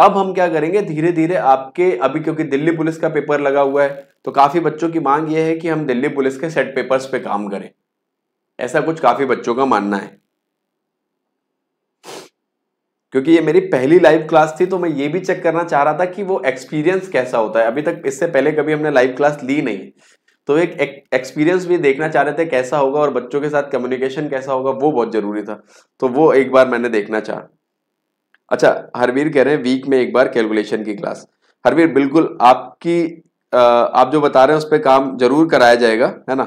अब हम क्या करेंगे धीरे धीरे आपके अभी क्योंकि दिल्ली पुलिस का पेपर लगा हुआ है तो काफी बच्चों की मांग यह है कि हम दिल्ली पुलिस के सेट पेपर्स पे काम करें ऐसा कुछ काफी बच्चों का मानना है क्योंकि ये मेरी पहली लाइव क्लास थी तो मैं ये भी चेक करना चाह रहा था कि वो एक्सपीरियंस कैसा होता है अभी तक इससे पहले कभी हमने लाइव क्लास ली नहीं तो एक एक्सपीरियंस भी देखना चाह रहे थे कैसा होगा और बच्चों के साथ कम्युनिकेशन कैसा होगा वो बहुत जरूरी था तो वो एक बार मैंने देखना चाहा अच्छा हरवीर कह रहे हैं वीक में एक बार कैलकुलेशन की क्लास हरवीर बिल्कुल आपकी आप जो बता रहे हैं उस पर काम जरूर कराया जाएगा है ना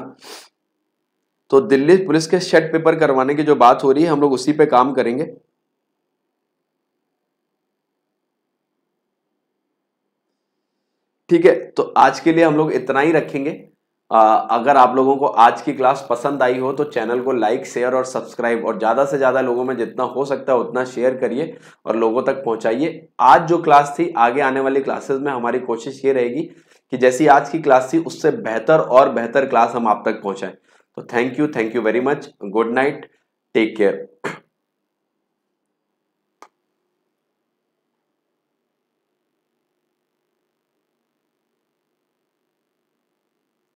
तो दिल्ली पुलिस के शेड पेपर करवाने की जो बात हो रही है हम लोग उसी पे काम करेंगे ठीक है तो आज के लिए हम लोग इतना ही रखेंगे अगर आप लोगों को आज की क्लास पसंद आई हो तो चैनल को लाइक शेयर और सब्सक्राइब और ज़्यादा से ज़्यादा लोगों में जितना हो सकता है उतना शेयर करिए और लोगों तक पहुँचाइए आज जो क्लास थी आगे आने वाली क्लासेज में हमारी कोशिश ये रहेगी कि जैसी आज की क्लास थी उससे बेहतर और बेहतर क्लास हम आप तक पहुँचाएँ तो thank you thank you very much good night take care